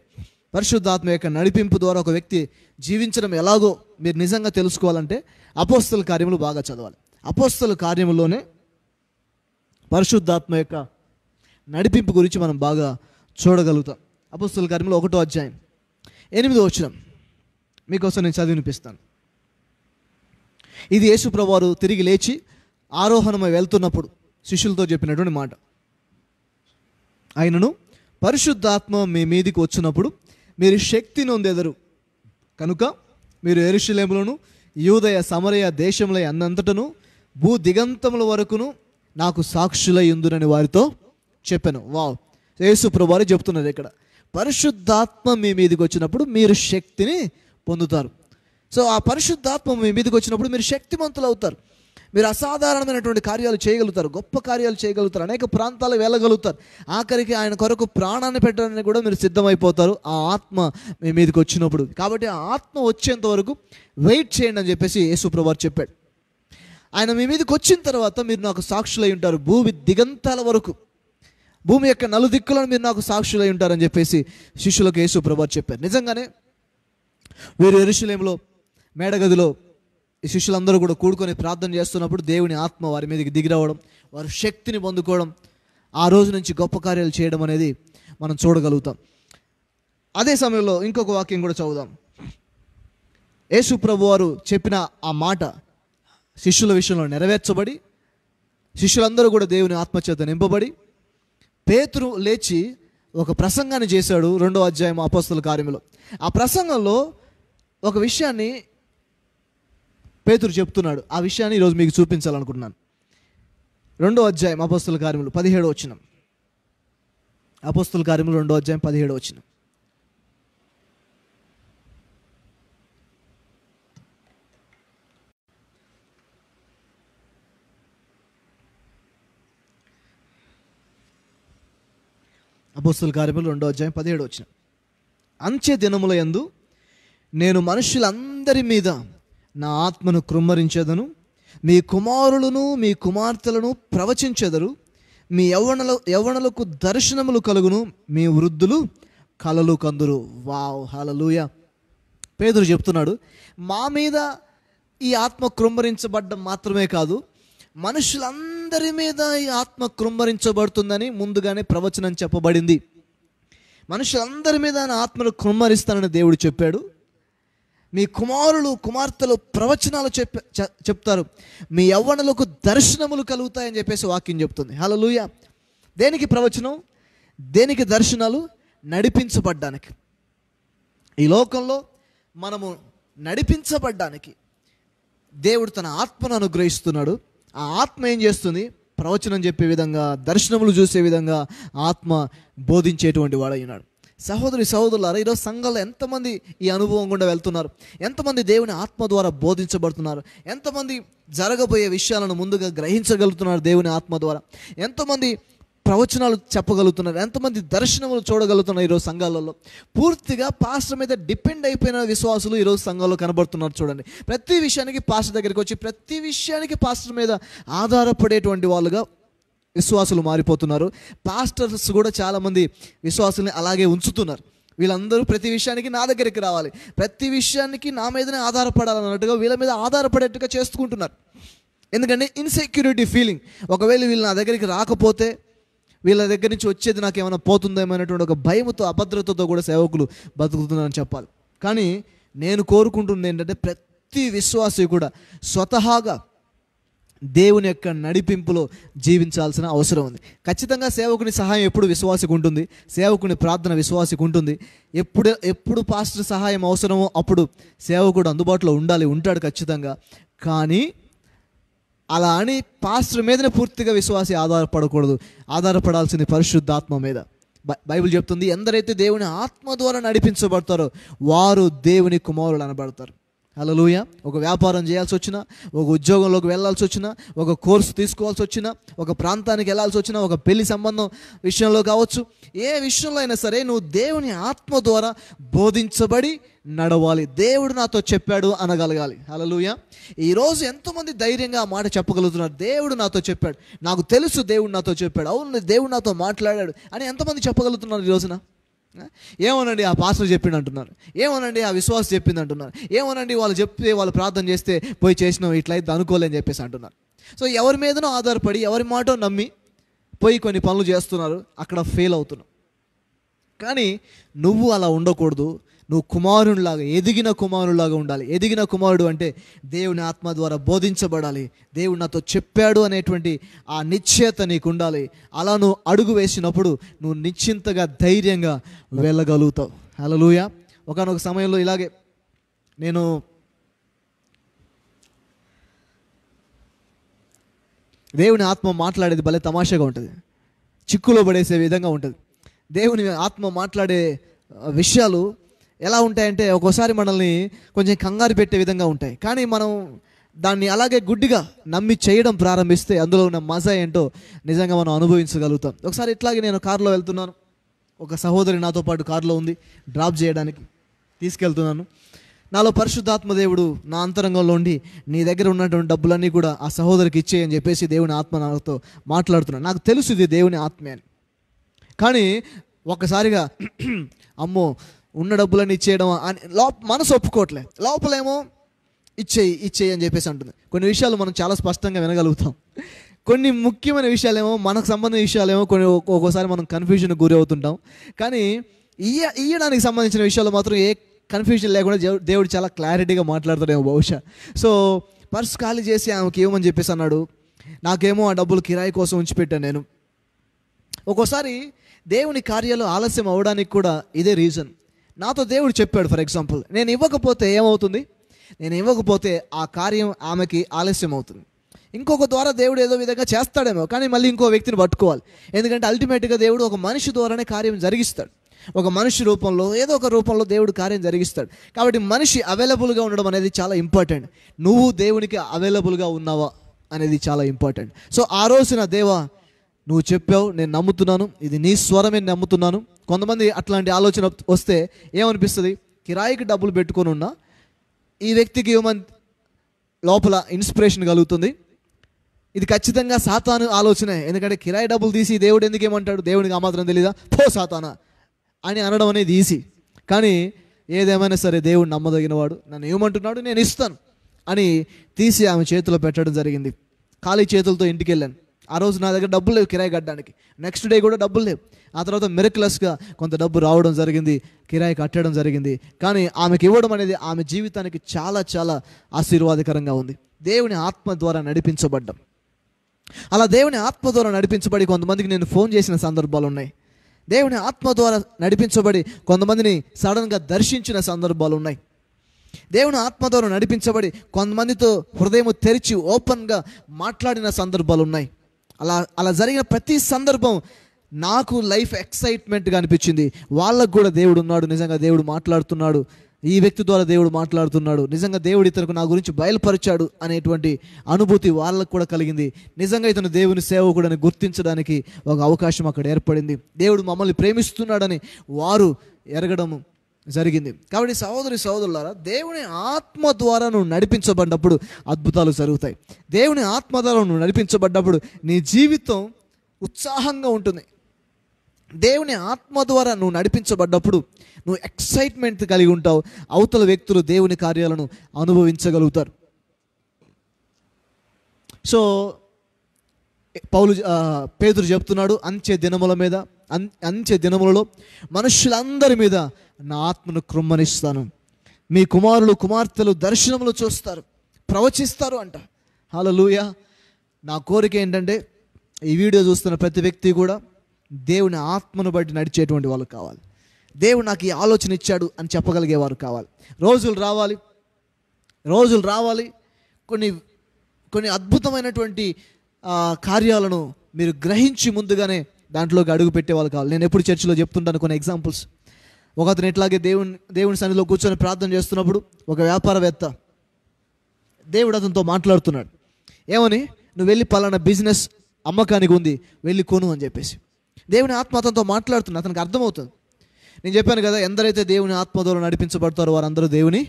పరిశుద్ధాత్మ యొక్క నడిపింపు ద్వారా ఒక వ్యక్తి జీవించడం ఎలాగో మీరు నిజంగా తెలుసుకోవాలంటే అపోస్తుల కార్యములు బాగా చదవాలి అపోస్తుల కార్యములోనే పరిశుద్ధాత్మ యొక్క నడిపింపు గురించి మనం బాగా చూడగలుగుతాం అపోస్తుల కార్యములు ఒకటో అధ్యాయం ఎనిమిదో వచ్చినాం మీకోసం నేను చదివి వినిపిస్తాను ఇది యేసుప్రవారు తిరిగి లేచి ఆరోహణమై వెళ్తున్నప్పుడు శిష్యులతో చెప్పినటువంటి మాట ఆయనను పరిశుద్ధాత్మ మీ మీదికి వచ్చినప్పుడు మీరు శక్తి నొందెదరు కనుక మీరు ఎరుషులేములను యూదయ సమరయ దేశంలో అన్నంతటను భూ దిగంతముల వరకును నాకు సాక్షులై ఉందునని వారితో చెప్పాను వావ్ యేసుప్రభు వారు చెప్తున్నారు ఇక్కడ పరిశుద్ధాత్మ మీ మీదికి వచ్చినప్పుడు మీరు శక్తిని పొందుతారు సో ఆ పరిశుద్ధాత్మ మీ మీదకి వచ్చినప్పుడు మీరు శక్తిమంతులు అవుతారు మీరు అసాధారణమైనటువంటి కార్యాలు చేయగలుగుతారు గొప్ప కార్యాలు చేయగలుగుతారు అనేక ప్రాంతాలు వెళ్ళగలుగుతారు ఆఖరికి ఆయన కొరకు ప్రాణాన్ని పెట్టడానికి కూడా మీరు సిద్ధమైపోతారు ఆ ఆత్మ మీ మీదకి వచ్చినప్పుడు కాబట్టి ఆ ఆత్మ వచ్చేంత వరకు వెయిట్ చేయండి అని చెప్పేసి యేసుప్రభార్ చెప్పాడు ఆయన మీ మీదకి వచ్చిన తర్వాత మీరు నాకు సాక్షులై ఉంటారు భూమి దిగంతాల వరకు భూమి యొక్క నలుదిక్కులను మీరు నాకు సాక్షులై ఉంటారని చెప్పేసి శిష్యులకు యేసుప్రభార్ చెప్పారు నిజంగానే వీరు ఎరుశలేంలో మేడగదిలో ఈ శిష్యులందరూ కూడా కూడుకొని ప్రార్థన చేస్తున్నప్పుడు దేవుని ఆత్మ వారి మీదకి దిగిరవడం వారు శక్తిని పొందుకోవడం ఆ రోజు నుంచి గొప్ప కార్యాలు చేయడం అనేది మనం చూడగలుగుతాం అదే సమయంలో ఇంకొక వాక్యం కూడా చదువుదాం యేసు ప్రభు వారు చెప్పిన ఆ మాట శిష్యుల విషయంలో నెరవేర్చబడి శిష్యులందరూ కూడా దేవుని ఆత్మచేత నింపబడి పేతురు లేచి ఒక ప్రసంగాన్ని చేశాడు రెండో అధ్యాయం అపస్తుల కార్యంలో ఆ ప్రసంగంలో ఒక విషయాన్ని పేతురు చెప్తున్నాడు ఆ విషయాన్ని ఈరోజు మీకు చూపించాలనుకుంటున్నాను రెండో అధ్యాయం అపోస్తుల కార్యములు పదిహేడు వచ్చిన అపస్తుల కార్యములు రెండో అధ్యాయం పదిహేడు వచ్చిన అపోస్తుల కార్యములు రెండో అధ్యాయం పదిహేడు వచ్చిన అంచె దినముల ఎందు నేను మనుషులందరి మీద నా ఆత్మను కృమ్మరించేదను మీ కుమారులను మీ కుమార్తెలను ప్రవచించెదరు మీ యవ్వనల యవ్వనలకు దర్శనములు కలుగును మీ వృద్ధులు కలలు కందురు వావ్ హలలుయ పేదరు చెప్తున్నాడు మా మీద ఈ ఆత్మ కృంభరించబడ్డం మాత్రమే కాదు మనుషులందరి మీద ఈ ఆత్మ కృంభరించబడుతుందని ముందుగానే ప్రవచనం చెప్పబడింది మనుషులందరి మీద ఆత్మను కృమ్మరిస్తానని దేవుడు చెప్పాడు మీ కుమారులు కుమార్తెలు ప్రవచనాలు చెప్ చెప్తారు మీ యవ్వనులకు దర్శనములు కలుగుతాయని చెప్పేసి వాక్యం చెప్తుంది హలో దేనికి ప్రవచనం దేనికి దర్శనాలు నడిపించబడ్డానికి ఈ లోకంలో మనము నడిపించబడ్డానికి దేవుడు తన ఆత్మను అనుగ్రహిస్తున్నాడు ఆ ఆత్మ ఏం చేస్తుంది ప్రవచనం చెప్పే విధంగా దర్శనములు చూసే విధంగా ఆత్మ బోధించేటువంటి వాడు అయినాడు సహోదరి సహోదరులారా ఈరోజు సంఘాల్లో ఎంతమంది ఈ అనుభవం గుండా వెళ్తున్నారు ఎంతమంది దేవుని ఆత్మ ద్వారా బోధించబడుతున్నారు ఎంతమంది జరగబోయే విషయాలను ముందుగా గ్రహించగలుగుతున్నారు దేవుని ఆత్మ ద్వారా ఎంతమంది ప్రవచనాలు చెప్పగలుగుతున్నారు ఎంతమంది దర్శనములు చూడగలుగుతున్నారు ఈరోజు సంఘాలలో పూర్తిగా పాస్టర్ మీద డిపెండ్ అయిపోయిన విశ్వాసులు ఈరోజు సంఘాల్లో కనబడుతున్నారు చూడండి ప్రతి విషయానికి పాస్టర్ దగ్గరికి వచ్చి ప్రతి విషయానికి పాస్టర్ మీద ఆధారపడేటువంటి వాళ్ళుగా విశ్వాసులు మారిపోతున్నారు పాస్టర్స్ కూడా చాలామంది విశ్వాసుల్ని అలాగే ఉంచుతున్నారు వీళ్ళందరూ ప్రతి విషయానికి నా దగ్గరికి రావాలి ప్రతి విషయానికి నా మీదనే ఆధారపడాలన్నట్టుగా వీళ్ళ మీద ఆధారపడేట్టుగా చేసుకుంటున్నారు ఎందుకంటే ఇన్సెక్యూరిటీ ఫీలింగ్ ఒకవేళ వీళ్ళు నా దగ్గరికి రాకపోతే వీళ్ళ దగ్గర నుంచి వచ్చేది నాకు ఏమైనా పోతుందేమో అనేటువంటి ఒక భయంతో అభద్రతతో కూడా సేవకులు బతుకుతున్నారని చెప్పాలి కానీ నేను కోరుకుంటుంది ఏంటంటే ప్రతి విశ్వాసి కూడా స్వతహాగా దేవుని యొక్క నడిపింపులో జీవించాల్సిన అవసరం ఉంది ఖచ్చితంగా సేవకుని సహాయం ఎప్పుడు విశ్వాసకు ఉంటుంది సేవకుని ప్రార్థన విశ్వాసకు ఉంటుంది ఎప్పుడు ఎప్పుడు పాస్టర్ సహాయం అవసరమో అప్పుడు సేవకుడు అందుబాటులో ఉండాలి ఉంటాడు ఖచ్చితంగా కానీ అలా అని పాస్టర్ మీదనే పూర్తిగా విశ్వాసి ఆధారపడకూడదు ఆధారపడాల్సింది పరిశుద్ధాత్మ మీద బైబిల్ చెప్తుంది ఎందరైతే దేవుని ఆత్మ ద్వారా నడిపించబడతారో వారు దేవుని కుమారులు అనబడతారు అలలుయ ఒక వ్యాపారం చేయాల్సి వచ్చినా ఒక ఉద్యోగంలోకి వెళ్ళాల్సి వచ్చినా ఒక కోర్సు తీసుకోవాల్సి వచ్చినా ఒక ప్రాంతానికి వెళ్ళాల్సి వచ్చినా ఒక పెళ్లి సంబంధం విషయంలో కావచ్చు ఏ విషయంలో అయినా సరే నువ్వు దేవుని ఆత్మ ద్వారా బోధించబడి నడవాలి దేవుడు నాతో చెప్పాడు అనగలగాలి అలలుయ ఈరోజు ఎంతోమంది ధైర్యంగా ఆ మాట చెప్పగలుగుతున్నారు దేవుడు నాతో చెప్పాడు నాకు తెలుసు దేవుడు నాతో చెప్పాడు అవును దేవుడు నాతో మాట్లాడాడు అని ఎంతమంది చెప్పగలుగుతున్నారు ఈ రోజున ఏమనండి ఆ పాస్టర్ చెప్పిండు అంటున్నారు ఏమనండి ఆ విశ్వాసం చెప్పింది అంటున్నారు ఏమనండి వాళ్ళు చెప్తే వాళ్ళు ప్రార్థన చేస్తే పోయి చేసినాం ఇట్లయితే అనుకోలేని చెప్పేసి అంటున్నారు సో ఎవరి మీదనో ఆధారపడి ఎవరి మాటో నమ్మి పోయి కొన్ని పనులు చేస్తున్నారు అక్కడ ఫెయిల్ అవుతున్నాం కానీ నువ్వు అలా ఉండకూడదు నువ్వు కుమారునిలాగా ఎదిగిన కుమారులాగా ఉండాలి ఎదిగిన కుమారుడు అంటే దేవుని ఆత్మ ద్వారా బోధించబడాలి దేవుడు నాతో చెప్పాడు అనేటువంటి ఆ నిశ్చేత నీకు ఉండాలి అలా నువ్వు అడుగు వేసినప్పుడు నువ్వు నిశ్చింతగా ధైర్యంగా వెళ్ళగలుగుతావు లూయ ఒకనొక సమయంలో ఇలాగే నేను దేవుని ఆత్మ మాట్లాడేది భలే తమాషాగా ఉంటుంది చిక్కులో పడేసే విధంగా ఉంటుంది దేవుని ఆత్మ మాట్లాడే విషయాలు ఎలా ఉంటాయంటే ఒక్కోసారి మనల్ని కొంచెం కంగారు పెట్టే విధంగా ఉంటాయి కానీ మనం దాన్ని అలాగే గుడ్డిగా నమ్మి చేయడం ప్రారంభిస్తే అందులో ఉన్న మజా ఏంటో నిజంగా మనం అనుభవించగలుగుతాం ఒకసారి ఇట్లాగే నేను కారులో వెళ్తున్నాను ఒక సహోదరి నాతో పాటు కారులో ఉంది డ్రాప్ చేయడానికి తీసుకెళ్తున్నాను నాలో పరిశుద్ధాత్మ దేవుడు నా అంతరంగంలో ఉండి నీ దగ్గర ఉన్నటువంటి డబ్బులన్నీ కూడా ఆ సహోదరికి ఇచ్చేయని చెప్పేసి దేవుని ఆత్మ నాతో మాట్లాడుతున్నాను నాకు తెలుసు ఇది దేవుని ఆత్మే అని కానీ ఒక్కసారిగా అమ్మో ఉన్న డబ్బులను ఇచ్చేయడం అని లో మనసు ఒప్పుకోవట్లే లోపలేమో ఇచ్చేయి ఇచ్చేయి అని చెప్పేసి అంటుంది కొన్ని విషయాలు మనం చాలా స్పష్టంగా వినగలుగుతాం కొన్ని ముఖ్యమైన విషయాలేమో మనకు సంబంధించిన విషయాలేమో కొన్ని ఒక్కోసారి మనం కన్ఫ్యూజన్ గురి అవుతుంటాం కానీ ఇయ్య ఇయ్యడానికి సంబంధించిన విషయాలు మాత్రం ఏ కన్ఫ్యూజన్ లేకుండా దేవుడు చాలా క్లారిటీగా మాట్లాడతాడేమో బహుశా సో పర్స్ ఖాళీ చేసి ఆమెకి ఏమని చెప్పేసి అన్నాడు నాకేమో ఆ డబ్బులు కిరాయి కోసం ఉంచిపెట్టాను నేను ఒక్కోసారి దేవుని కార్యాలు ఆలస్యం అవడానికి కూడా ఇదే రీజన్ నాతో దేవుడు చెప్పాడు ఫర్ ఎగ్జాంపుల్ నేను ఇవ్వకపోతే ఏమవుతుంది నేను ఇవ్వకపోతే ఆ కార్యం ఆమెకి ఆలస్యం అవుతుంది ఇంకొక ద్వారా దేవుడు ఏదో విధంగా చేస్తాడేమో కానీ మళ్ళీ ఇంకో వ్యక్తిని పట్టుకోవాలి ఎందుకంటే అల్టిమేట్గా దేవుడు ఒక మనిషి ద్వారానే కార్యం జరిగిస్తాడు ఒక మనిషి రూపంలో ఏదో ఒక రూపంలో దేవుడు కార్యం జరిగిస్తాడు కాబట్టి మనిషి అవైలబుల్గా ఉండడం అనేది చాలా ఇంపార్టెంట్ నువ్వు దేవునికి అవైలబుల్గా ఉన్నావా అనేది చాలా ఇంపార్టెంట్ సో ఆ రోజున దేవా నువ్వు చెప్పావు నేను నమ్ముతున్నాను ఇది నీ స్వరమే నమ్ముతున్నాను కొంతమంది అట్లాంటి ఆలోచన వస్తే ఏమనిపిస్తుంది కిరాయికి డబ్బులు పెట్టుకొని ఉన్న ఈ వ్యక్తికి ఏమని లోపల ఇన్స్పిరేషన్ కలుగుతుంది ఇది ఖచ్చితంగా సాతాను ఆలోచనే ఎందుకంటే కిరాయి డబ్బులు తీసి దేవుడు ఎందుకు ఏమంటాడు దేవుడికి ఆ మాత్రం తెలీదా పో సాతానా అని అనడం అనేది ఈసీ కానీ ఏదేమైనా సరే దేవుడు నమ్మదగినవాడు నన్ను ఏమంటున్నాడు నేను ఇస్తాను అని తీసి ఆమె చేతిలో పెట్టడం జరిగింది ఖాళీ చేతులతో ఇంటికి వెళ్ళాను ఆ రోజు నా దగ్గర డబ్బులు లేవు కిరాయి కట్టడానికి నెక్స్ట్ డే కూడా డబ్బులు లేవు ఆ తర్వాత మెరక్లస్గా కొంత డబ్బు రావడం జరిగింది కిరాయి కట్టడం జరిగింది కానీ ఆమెకి ఇవ్వడం అనేది ఆమె జీవితానికి చాలా చాలా ఆశీర్వాదకరంగా ఉంది దేవుని ఆత్మ ద్వారా నడిపించబడ్డం అలా దేవుని ఆత్మ ద్వారా నడిపించబడి కొంతమందికి నేను ఫోన్ చేసిన సందర్భాలు ఉన్నాయి దేవుని ఆత్మ ద్వారా నడిపించబడి కొంతమందిని సడన్గా దర్శించిన సందర్భాలు ఉన్నాయి దేవుని ఆత్మ ద్వారా నడిపించబడి కొంతమందితో హృదయం తెరిచి ఓపెన్గా మాట్లాడిన సందర్భాలు ఉన్నాయి అలా అలా జరిగిన ప్రతి సందర్భం నాకు లైఫ్ ఎక్సైట్మెంట్గా అనిపించింది వాళ్ళకు కూడా దేవుడు ఉన్నాడు నిజంగా దేవుడు మాట్లాడుతున్నాడు ఈ వ్యక్తి ద్వారా దేవుడు మాట్లాడుతున్నాడు నిజంగా దేవుడు ఇతరుకు నా గురించి బయలుపరిచాడు అనేటువంటి అనుభూతి వాళ్ళకు కూడా కలిగింది నిజంగా ఇతను దేవుని సేవకుడని గుర్తించడానికి ఒక అవకాశం అక్కడ ఏర్పడింది దేవుడు మమ్మల్ని ప్రేమిస్తున్నాడని వారు ఎరగడం జరిగింది కాబట్టి సహోదరి సహోదరులారా దేవుని ఆత్మ ద్వారా నువ్వు నడిపించబడినప్పుడు అద్భుతాలు జరుగుతాయి దేవుని ఆత్మ ద్వారా నువ్వు నడిపించబడ్డప్పుడు నీ జీవితం ఉత్సాహంగా ఉంటుంది దేవుని ఆత్మ ద్వారా నువ్వు నడిపించబడ్డప్పుడు నువ్వు ఎక్సైట్మెంట్ కలిగి ఉంటావు అవతల వ్యక్తులు దేవుని కార్యాలను అనుభవించగలుగుతారు సో పౌలు పేదరు చెప్తున్నాడు అంచే దినముల మీద అంచే దినములలో మనుషులందరి మీద నా ఆత్మను క్రొమ్మనిస్తాను మీ కుమారులు కుమార్తెలు దర్శనములు చూస్తారు ప్రవచిస్తారు అంట హలో నా కోరిక ఏంటంటే ఈ వీడియో చూస్తున్న ప్రతి వ్యక్తి కూడా దేవుని ఆత్మను బట్టి నడిచేటువంటి వాళ్ళు కావాలి దేవుడు నాకు ఈ ఆలోచన ఇచ్చాడు అని చెప్పగలిగేవారు కావాలి రోజులు రావాలి రోజులు రావాలి కొన్ని కొన్ని అద్భుతమైనటువంటి కార్యాలను మీరు గ్రహించి ముందుగానే దాంట్లోకి అడుగు పెట్టేవాళ్ళు కావాలి నేను ఎప్పుడు చర్చిలో చెప్తుంటాను కొన్ని ఎగ్జాంపుల్స్ ఒక అతను ఎట్లాగే దేవుని దేవుని సన్నిధిలో కూర్చొని ప్రార్థన చేస్తున్నప్పుడు ఒక వ్యాపారవేత్త దేవుడు అతనితో మాట్లాడుతున్నాడు ఏమని నువ్వు వెళ్ళి పలానా బిజినెస్ అమ్మకానికి ఉంది వెళ్ళి కొను అని చెప్పేసి దేవుని ఆత్మ అతనితో మాట్లాడుతుంది అతనికి అర్థమవుతుంది నేను చెప్పాను కదా ఎందరైతే దేవుని ఆత్మ ద్వారా నడిపించబడతారో వారందరూ దేవుని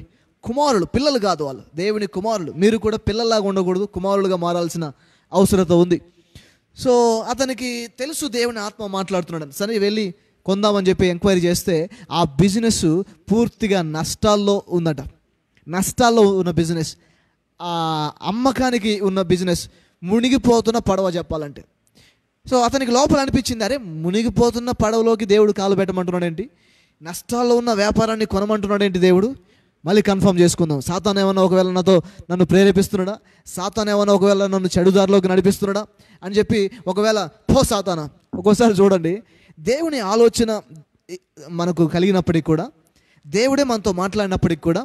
కుమారులు పిల్లలు కాదు వాళ్ళు దేవుని కుమారులు మీరు కూడా పిల్లల్లాగా ఉండకూడదు కుమారులుగా మారాల్సిన అవసరత ఉంది సో అతనికి తెలుసు దేవుని ఆత్మ మాట్లాడుతున్నాడు సరే వెళ్ళి కొందామని చెప్పి ఎంక్వైరీ చేస్తే ఆ బిజినెస్ పూర్తిగా నష్టాల్లో ఉందట నష్టాల్లో ఉన్న బిజినెస్ ఆ అమ్మకానికి ఉన్న బిజినెస్ మునిగిపోతున్న పడవ చెప్పాలంటే సో అతనికి లోపల అనిపించింది అరే మునిగిపోతున్న పడవలోకి దేవుడు కాలు పెట్టమంటున్నాడేంటి నష్టాల్లో ఉన్న వ్యాపారాన్ని కొనమంటున్నాడేంటి దేవుడు మళ్ళీ కన్ఫర్మ్ చేసుకుందాం సాతాన్ ఏమైనా ఒకవేళ నాతో నన్ను ప్రేరేపిస్తున్నాడా సాతాన్ ఏమైనా ఒకవేళ నన్ను చెడుదారిలోకి నడిపిస్తున్నాడా అని చెప్పి ఒకవేళ పో సాతానా ఒక్కోసారి చూడండి దేవుని ఆలోచన మనకు కలిగినప్పటికి కూడా దేవుడే మనతో మాట్లాడినప్పటికి కూడా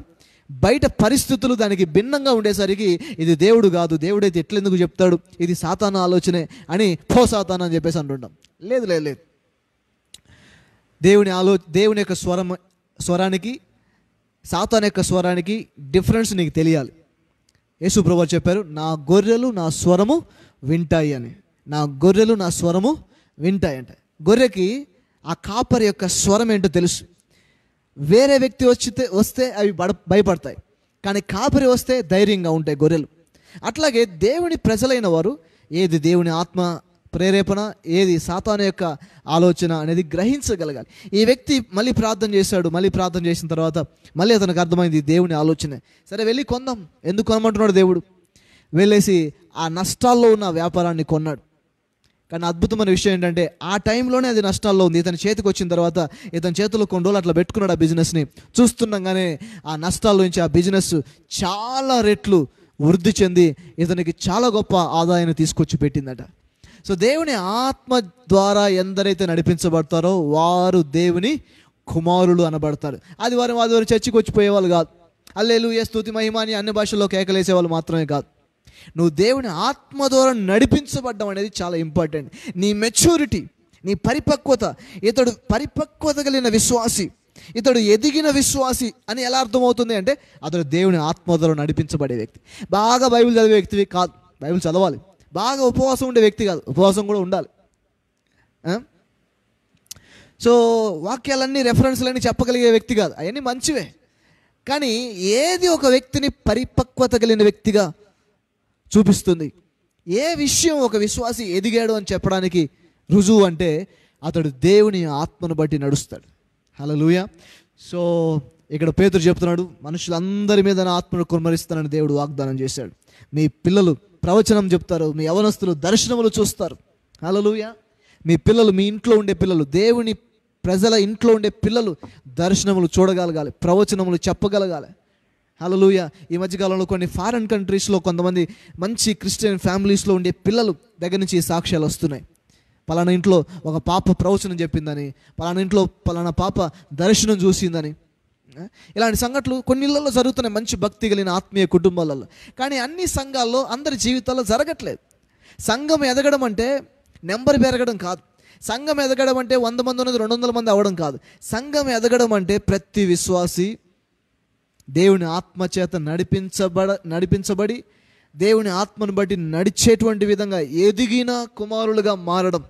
బయట పరిస్థితులు దానికి భిన్నంగా ఉండేసరికి ఇది దేవుడు కాదు దేవుడైతే ఎట్లెందుకు చెప్తాడు ఇది సాతాన ఆలోచనే అని పో సాతాన అని చెప్పేసి అంటుంటాం లేదు లేదు లేదు దేవుని ఆలో దేవుని యొక్క స్వరం స్వరానికి సాతాన్ యొక్క స్వరానికి డిఫరెన్స్ నీకు తెలియాలి యేసు ప్రభు చెప్పారు నా గొర్రెలు నా స్వరము వింటాయి అని నా గొర్రెలు నా స్వరము వింటాయి అంటే గొర్రెకి ఆ కాపరి యొక్క స్వరం ఏంటో తెలుసు వేరే వ్యక్తి వచ్చితే వస్తే అవి భయపడతాయి కానీ కాపరి వస్తే ధైర్యంగా ఉంటాయి గొర్రెలు అట్లాగే దేవుని ప్రజలైన వారు ఏది దేవుని ఆత్మ ప్రేరేపణ ఏది సాతాను యొక్క ఆలోచన అనేది గ్రహించగలగాలి ఈ వ్యక్తి మళ్ళీ ప్రార్థన చేశాడు మళ్ళీ ప్రార్థన చేసిన తర్వాత మళ్ళీ అతనికి అర్థమైంది దేవుని ఆలోచనే సరే వెళ్ళి కొందాం ఎందుకు కొనమంటున్నాడు దేవుడు వెళ్ళేసి ఆ నష్టాల్లో ఉన్న వ్యాపారాన్ని కొన్నాడు కానీ అద్భుతమైన విషయం ఏంటంటే ఆ టైంలోనే అది నష్టాల్లో ఉంది ఇతని చేతికి వచ్చిన తర్వాత ఇతని చేతులు కొన్ని రోజులు అట్లా పెట్టుకున్నాడు ఆ బిజినెస్ని చూస్తుండగానే ఆ నష్టాల నుంచి ఆ బిజినెస్ చాలా రెట్లు వృద్ధి చెంది ఇతనికి చాలా గొప్ప ఆదాయాన్ని తీసుకొచ్చి పెట్టిందట సో దేవుని ఆత్మ ద్వారా ఎందరైతే నడిపించబడతారో వారు దేవుని కుమారులు అనబడతారు వారి వారి చర్చికి వచ్చిపోయేవాళ్ళు కాదు అల్లేలు ఏ స్థుతి మహిమాని అన్ని భాషల్లో కేకలేసేవాళ్ళు మాత్రమే కాదు నువ్వు దేవుని ఆత్మ ద్వారా నడిపించబడ్డం అనేది చాలా ఇంపార్టెంట్ నీ మెచ్యూరిటీ నీ పరిపక్వత ఇతడు పరిపక్వత కలిగిన విశ్వాసి ఇతడు ఎదిగిన విశ్వాసి అని ఎలా అర్థమవుతుంది అంటే అతడు దేవుని ఆత్మ ద్వారా నడిపించబడే వ్యక్తి బాగా బైబిల్ చదివే వ్యక్తి కాదు బైబిల్ చదవాలి బాగా ఉపవాసం ఉండే వ్యక్తి కాదు ఉపవాసం కూడా ఉండాలి సో వాక్యాలన్నీ రెఫరెన్స్లన్నీ చెప్పగలిగే వ్యక్తి కాదు అవన్నీ మంచివే కానీ ఏది ఒక వ్యక్తిని పరిపక్వత కలిగిన వ్యక్తిగా చూపిస్తుంది ఏ విషయం ఒక విశ్వాసి ఎదిగాడు అని చెప్పడానికి రుజువు అంటే అతడు దేవుని ఆత్మను బట్టి నడుస్తాడు హలలుయ సో ఇక్కడ పేతుడు చెప్తున్నాడు మనుషులందరి మీద నా ఆత్మను కుమ్మరిస్తానని దేవుడు వాగ్దానం చేశాడు మీ పిల్లలు ప్రవచనం చెప్తారు మీ యవనస్తులు దర్శనములు చూస్తారు హలలుయ మీ పిల్లలు మీ ఇంట్లో ఉండే పిల్లలు దేవుని ప్రజల ఇంట్లో ఉండే పిల్లలు దర్శనములు చూడగలగాలి ప్రవచనములు చెప్పగలగాలి హలలుయ ఈ మధ్యకాలంలో కొన్ని ఫారెన్ కంట్రీస్లో కొంతమంది మంచి క్రిస్టియన్ ఫ్యామిలీస్లో ఉండే పిల్లలు దగ్గర నుంచి సాక్ష్యాలు వస్తున్నాయి పలానా ఇంట్లో ఒక పాప ప్రవచనం చెప్పిందని పలానా ఇంట్లో పలానా పాప దర్శనం చూసిందని ఇలాంటి సంఘటనలు కొన్ని ఇళ్లలో జరుగుతున్నాయి మంచి భక్తి కలిగిన ఆత్మీయ కుటుంబాలలో కానీ అన్ని సంఘాల్లో అందరి జీవితాల్లో జరగట్లేదు సంఘం ఎదగడం అంటే నెంబర్ పెరగడం కాదు సంఘం ఎదగడం అంటే వంద మంది ఉన్నది రెండు వందల మంది అవ్వడం కాదు సంఘం ఎదగడం అంటే ప్రతి విశ్వాసి దేవుని ఆత్మ చేత నడిపించబడ నడిపించబడి దేవుని ఆత్మను బట్టి నడిచేటువంటి విధంగా ఎదిగిన కుమారులుగా మారడం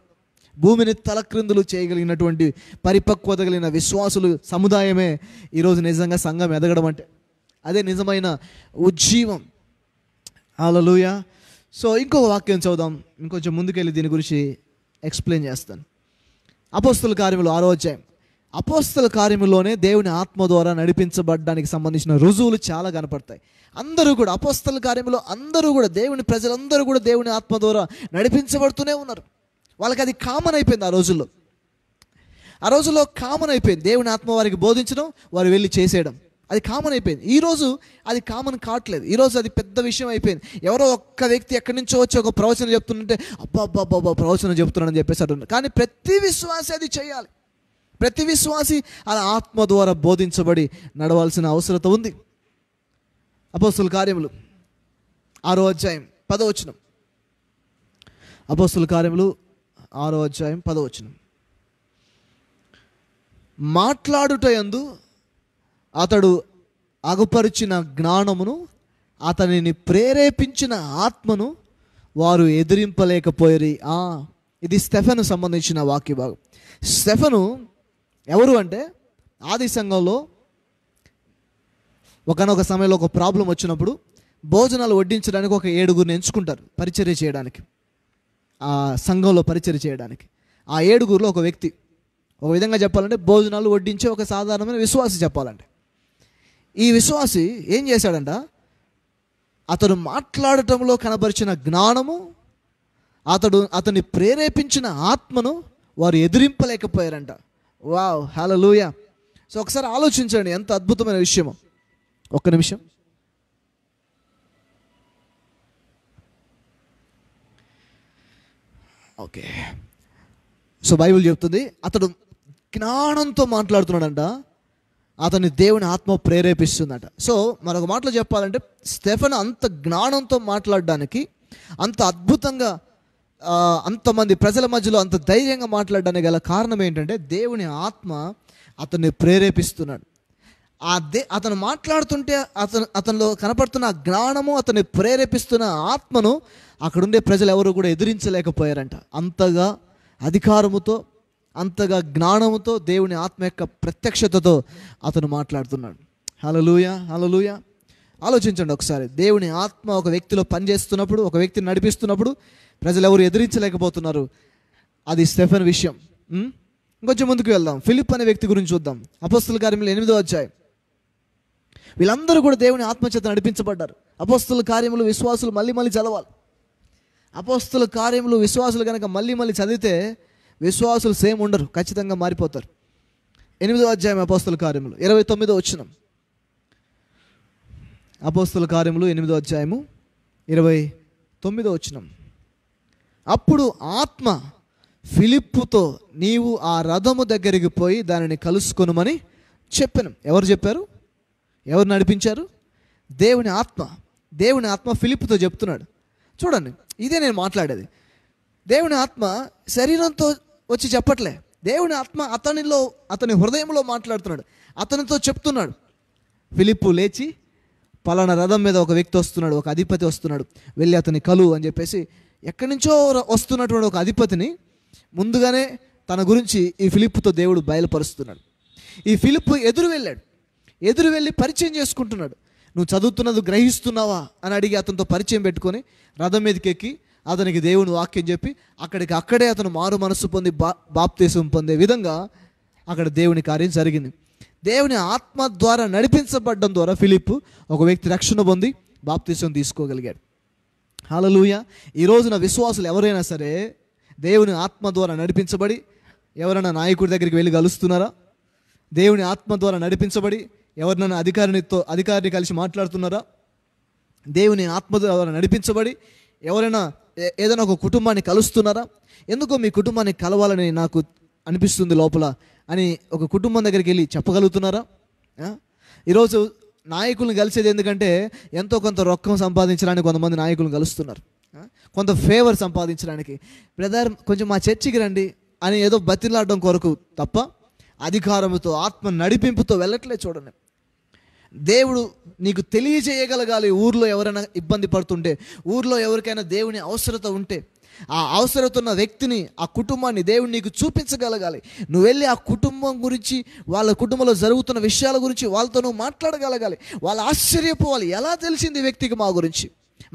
భూమిని తలక్రిందులు చేయగలిగినటువంటి పరిపక్వత కలిగిన విశ్వాసులు సముదాయమే ఈరోజు నిజంగా సంఘం ఎదగడం అంటే అదే నిజమైన ఉజ్జీవం ఆలలుయ సో ఇంకో వాక్యం చదుదాం ఇంకొంచెం ముందుకెళ్ళి దీని గురించి ఎక్స్ప్లెయిన్ చేస్తాను అపోస్తుల కార్యములు ఆరో అధ్యాయం అపోస్తల కార్యంలోనే దేవుని ఆత్మ ద్వారా నడిపించబడడానికి సంబంధించిన రుజువులు చాలా కనపడతాయి అందరూ కూడా అపోస్తల కార్యంలో అందరూ కూడా దేవుని ప్రజలందరూ కూడా దేవుని ఆత్మ ద్వారా నడిపించబడుతూనే ఉన్నారు వాళ్ళకి అది కామన్ అయిపోయింది ఆ రోజుల్లో ఆ రోజుల్లో కామన్ అయిపోయింది దేవుని ఆత్మ వారికి బోధించడం వారు వెళ్ళి చేసేయడం అది కామన్ అయిపోయింది ఈరోజు అది కామన్ కావట్లేదు ఈరోజు అది పెద్ద విషయం అయిపోయింది ఎవరో ఒక్క వ్యక్తి ఎక్కడి నుంచో వచ్చి ఒక ప్రవచనం చెప్తుంటే అబ్బా అబ్బా అబ్బా ప్రవచనం చెప్తున్నానని చెప్పేసి అంటున్నారు కానీ ప్రతి విశ్వాసం అది చేయాలి ప్రతి విశ్వాసి అలా ఆత్మ ద్వారా బోధించబడి నడవాల్సిన అవసరత ఉంది అపోస్తుల కార్యములు ఆరో అధ్యాయం పదవచనం అపోస్తుల కార్యములు ఆరో అధ్యాయం పదవచనం మాట్లాడుట ఎందు అతడు అగుపరిచిన జ్ఞానమును అతనిని ప్రేరేపించిన ఆత్మను వారు ఎదిరింపలేకపోయి ఇది స్టెఫను సంబంధించిన వాక్య భాగం స్టెఫను ఎవరు అంటే ఆది సంఘంలో ఒకనొక సమయంలో ఒక ప్రాబ్లం వచ్చినప్పుడు భోజనాలు వడ్డించడానికి ఒక ఏడుగురిని ఎంచుకుంటారు పరిచర్య చేయడానికి ఆ సంఘంలో పరిచర్య చేయడానికి ఆ ఏడుగురిలో ఒక వ్యక్తి ఒక విధంగా చెప్పాలంటే భోజనాలు వడ్డించే ఒక సాధారణమైన విశ్వాసి చెప్పాలంటే ఈ విశ్వాసి ఏం చేశాడంట అతడు మాట్లాడటంలో కనబరిచిన జ్ఞానము అతడు అతన్ని ప్రేరేపించిన ఆత్మను వారు ఎదిరింపలేకపోయారంట వావ్ హలో లూయా సో ఒకసారి ఆలోచించండి ఎంత అద్భుతమైన విషయము ఒక్క నిమిషం ఓకే సో బైబిల్ చెప్తుంది అతడు జ్ఞానంతో మాట్లాడుతున్నాడంట అతని దేవుని ఆత్మ ప్రేరేపిస్తుందట సో మరొక మాటలు చెప్పాలంటే స్టెఫన్ అంత జ్ఞానంతో మాట్లాడడానికి అంత అద్భుతంగా అంతమంది ప్రజల మధ్యలో అంత ధైర్యంగా మాట్లాడడానికి గల కారణం ఏంటంటే దేవుని ఆత్మ అతన్ని ప్రేరేపిస్తున్నాడు ఆ దే అతను మాట్లాడుతుంటే అతను అతనిలో కనపడుతున్న జ్ఞానము అతన్ని ప్రేరేపిస్తున్న ఆత్మను అక్కడుండే ప్రజలు ఎవరు కూడా ఎదిరించలేకపోయారంట అంతగా అధికారముతో అంతగా జ్ఞానముతో దేవుని ఆత్మ యొక్క ప్రత్యక్షతతో అతను మాట్లాడుతున్నాడు హలో హలో లూయా ఆలోచించండి ఒకసారి దేవుని ఆత్మ ఒక వ్యక్తిలో పనిచేస్తున్నప్పుడు ఒక వ్యక్తిని నడిపిస్తున్నప్పుడు ప్రజలు ఎవరు ఎదిరించలేకపోతున్నారు అది స్టెఫెన్ విషయం ఇంకొంచెం ముందుకు వెళ్దాం ఫిలిప్ అనే వ్యక్తి గురించి చూద్దాం అపోస్తుల కార్యములు ఎనిమిదో అధ్యాయం వీళ్ళందరూ కూడా దేవుని ఆత్మచేత నడిపించబడ్డారు అపోస్తుల కార్యములు విశ్వాసులు మళ్ళీ మళ్ళీ చదవాలి అపోస్తుల కార్యములు విశ్వాసులు కనుక మళ్ళీ మళ్ళీ చదివితే విశ్వాసులు సేమ్ ఉండరు ఖచ్చితంగా మారిపోతారు ఎనిమిదో అధ్యాయం అపోస్తుల కార్యములు ఇరవై తొమ్మిదో వచ్చినాం అపోస్తుల కార్యములు ఎనిమిదో అధ్యాయము ఇరవై తొమ్మిదో వచ్చినం అప్పుడు ఆత్మ ఫిలిప్పుతో నీవు ఆ రథము దగ్గరికి పోయి దానిని కలుసుకొనుమని చెప్పాను ఎవరు చెప్పారు ఎవరు నడిపించారు దేవుని ఆత్మ దేవుని ఆత్మ ఫిలిప్తో చెప్తున్నాడు చూడండి ఇదే నేను మాట్లాడేది దేవుని ఆత్మ శరీరంతో వచ్చి చెప్పట్లే దేవుని ఆత్మ అతనిలో అతని హృదయంలో మాట్లాడుతున్నాడు అతనితో చెప్తున్నాడు ఫిలిప్పు లేచి పలానా రథం మీద ఒక వ్యక్తి వస్తున్నాడు ఒక అధిపతి వస్తున్నాడు వెళ్ళి అతని కలు అని చెప్పేసి ఎక్కడి నుంచో వస్తున్నటువంటి ఒక అధిపతిని ముందుగానే తన గురించి ఈ ఫిలిప్తో దేవుడు బయలుపరుస్తున్నాడు ఈ ఫిలిప్ ఎదురు వెళ్ళాడు ఎదురు వెళ్ళి పరిచయం చేసుకుంటున్నాడు నువ్వు చదువుతున్నది గ్రహిస్తున్నావా అని అడిగి అతనితో పరిచయం పెట్టుకొని రథం మీదకి ఎక్కి అతనికి దేవుని వాక్యం చెప్పి అక్కడికి అక్కడే అతను మారు మనసు పొంది బా బాప్తీసం పొందే విధంగా అక్కడ దేవుని కార్యం జరిగింది దేవుని ఆత్మ ద్వారా నడిపించబడడం ద్వారా ఫిలిప్ ఒక వ్యక్తి రక్షణ పొంది బాప్తిసం తీసుకోగలిగాడు హలలుయ ఈ రోజున విశ్వాసులు ఎవరైనా సరే దేవుని ఆత్మ ద్వారా నడిపించబడి ఎవరైనా నాయకుడి దగ్గరికి వెళ్ళి కలుస్తున్నారా దేవుని ఆత్మ ద్వారా నడిపించబడి ఎవరినైనా అధికారినితో అధికారిని కలిసి మాట్లాడుతున్నారా దేవుని ఆత్మ ద్వారా నడిపించబడి ఎవరైనా ఏదైనా ఒక కుటుంబాన్ని కలుస్తున్నారా ఎందుకో మీ కుటుంబాన్ని కలవాలని నాకు అనిపిస్తుంది లోపల అని ఒక కుటుంబం దగ్గరికి వెళ్ళి చెప్పగలుగుతున్నారా ఈరోజు నాయకులను కలిసేది ఎందుకంటే ఎంతో కొంత రొక్కం సంపాదించడానికి కొంతమంది నాయకులను కలుస్తున్నారు కొంత ఫేవర్ సంపాదించడానికి బ్రదర్ కొంచెం మా చర్చికి రండి అని ఏదో బతిలాడడం కొరకు తప్ప అధికారంతో ఆత్మ నడిపింపుతో వెళ్ళట్లే చూడండి దేవుడు నీకు తెలియజేయగలగాలి ఊర్లో ఎవరైనా ఇబ్బంది పడుతుంటే ఊర్లో ఎవరికైనా దేవుని అవసరత ఉంటే ఆ అవసరత ఉన్న వ్యక్తిని ఆ కుటుంబాన్ని దేవుడు నీకు చూపించగలగాలి నువ్వు వెళ్ళి ఆ కుటుంబం గురించి వాళ్ళ కుటుంబంలో జరుగుతున్న విషయాల గురించి వాళ్ళతో నువ్వు మాట్లాడగలగాలి వాళ్ళు ఆశ్చర్యపోవాలి ఎలా తెలిసింది వ్యక్తికి మా గురించి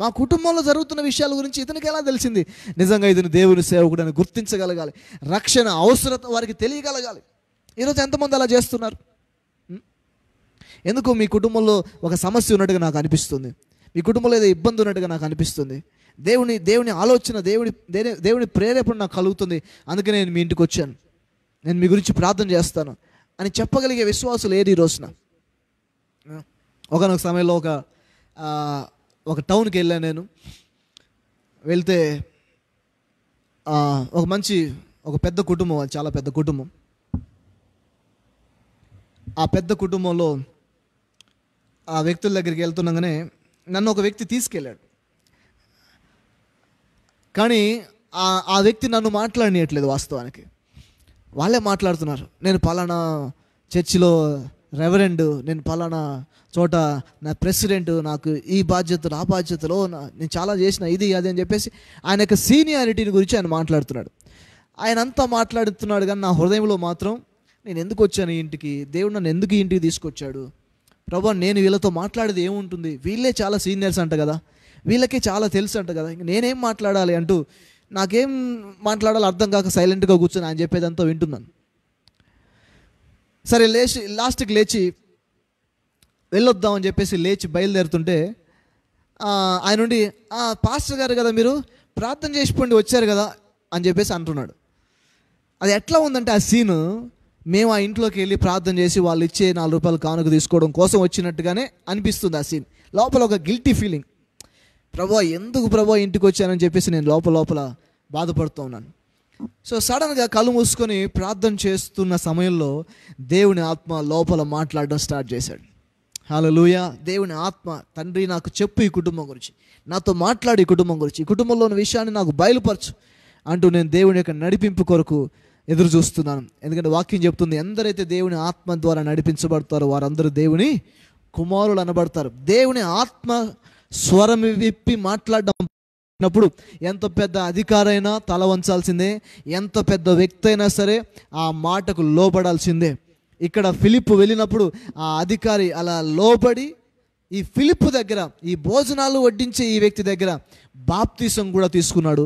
మా కుటుంబంలో జరుగుతున్న విషయాల గురించి ఇతనికి ఎలా తెలిసింది నిజంగా ఇతను దేవుని సేవకుడు అని గుర్తించగలగాలి రక్షణ అవసరత వారికి తెలియగలగాలి ఈరోజు ఎంతమంది అలా చేస్తున్నారు ఎందుకు మీ కుటుంబంలో ఒక సమస్య ఉన్నట్టుగా నాకు అనిపిస్తుంది మీ కుటుంబంలో ఏదో ఇబ్బంది ఉన్నట్టుగా నాకు అనిపిస్తుంది దేవుని దేవుని ఆలోచన దేవుని దేవుని ప్రేరేపణ నాకు కలుగుతుంది అందుకే నేను మీ ఇంటికి వచ్చాను నేను మీ గురించి ప్రార్థన చేస్తాను అని చెప్పగలిగే విశ్వాసం లేదు ఈ రోజున ఒకనొక సమయంలో ఒక ఒక టౌన్కి వెళ్ళాను నేను వెళ్తే ఒక మంచి ఒక పెద్ద కుటుంబం చాలా పెద్ద కుటుంబం ఆ పెద్ద కుటుంబంలో ఆ వ్యక్తుల దగ్గరికి వెళ్తుండగానే నన్ను ఒక వ్యక్తి తీసుకెళ్ళాడు కానీ ఆ వ్యక్తి నన్ను మాట్లాడనియట్లేదు వాస్తవానికి వాళ్ళే మాట్లాడుతున్నారు నేను పలానా చర్చిలో రెవరెండ్ నేను పలానా చోట నా ప్రెసిడెంట్ నాకు ఈ బాధ్యతలు ఆ బాధ్యతలో నేను చాలా చేసిన ఇది అది అని చెప్పేసి ఆయన యొక్క సీనియారిటీని గురించి ఆయన మాట్లాడుతున్నాడు ఆయన అంతా మాట్లాడుతున్నాడు కానీ నా హృదయంలో మాత్రం నేను ఎందుకు వచ్చాను ఇంటికి దేవుడు నన్ను ఎందుకు ఇంటికి తీసుకొచ్చాడు ప్రభా నేను వీళ్ళతో మాట్లాడేది ఏముంటుంది వీళ్ళే చాలా సీనియర్స్ అంట కదా వీళ్ళకే చాలా తెలుసు అంట కదా నేనేం మాట్లాడాలి అంటూ నాకేం మాట్లాడాలో అర్థం కాక సైలెంట్గా కూర్చొని ఆయన చెప్పేదంతా వింటున్నాను సరే లేచి లాస్ట్కి లేచి వెళ్ళొద్దామని చెప్పేసి లేచి బయలుదేరుతుంటే ఆయన నుండి పాస్టర్ గారు కదా మీరు ప్రార్థన చేసిపోండి వచ్చారు కదా అని చెప్పేసి అంటున్నాడు అది ఎట్లా ఉందంటే ఆ సీను మేము ఆ ఇంట్లోకి వెళ్ళి ప్రార్థన చేసి వాళ్ళు ఇచ్చే నాలుగు రూపాయలు కానుక తీసుకోవడం కోసం వచ్చినట్టుగానే అనిపిస్తుంది ఆ సీన్ లోపల ఒక గిల్టీ ఫీలింగ్ ప్రభా ఎందుకు ప్రభా ఇంటికి వచ్చానని చెప్పేసి నేను లోపల లోపల బాధపడుతూ ఉన్నాను సో సడన్గా కళ్ళు మూసుకొని ప్రార్థన చేస్తున్న సమయంలో దేవుని ఆత్మ లోపల మాట్లాడడం స్టార్ట్ చేశాడు హలో లూయ దేవుని ఆత్మ తండ్రి నాకు చెప్పు ఈ కుటుంబం గురించి నాతో మాట్లాడు ఈ కుటుంబం గురించి ఈ కుటుంబంలో ఉన్న విషయాన్ని నాకు బయలుపరచు అంటూ నేను దేవుని యొక్క నడిపింపు కొరకు ఎదురు చూస్తున్నాను ఎందుకంటే వాక్యం చెప్తుంది ఎందరైతే దేవుని ఆత్మ ద్వారా నడిపించబడతారో వారందరూ దేవుని కుమారులు అనబడతారు దేవుని ఆత్మ స్వరం విప్పి మాట్లాడడం ఎంత పెద్ద అధికారైనా తల వంచాల్సిందే ఎంత పెద్ద వ్యక్తి అయినా సరే ఆ మాటకు లోపడాల్సిందే ఇక్కడ ఫిలిప్ వెళ్ళినప్పుడు ఆ అధికారి అలా లోబడి ఈ ఫిలిప్ దగ్గర ఈ భోజనాలు వడ్డించే ఈ వ్యక్తి దగ్గర బాప్తీసం కూడా తీసుకున్నాడు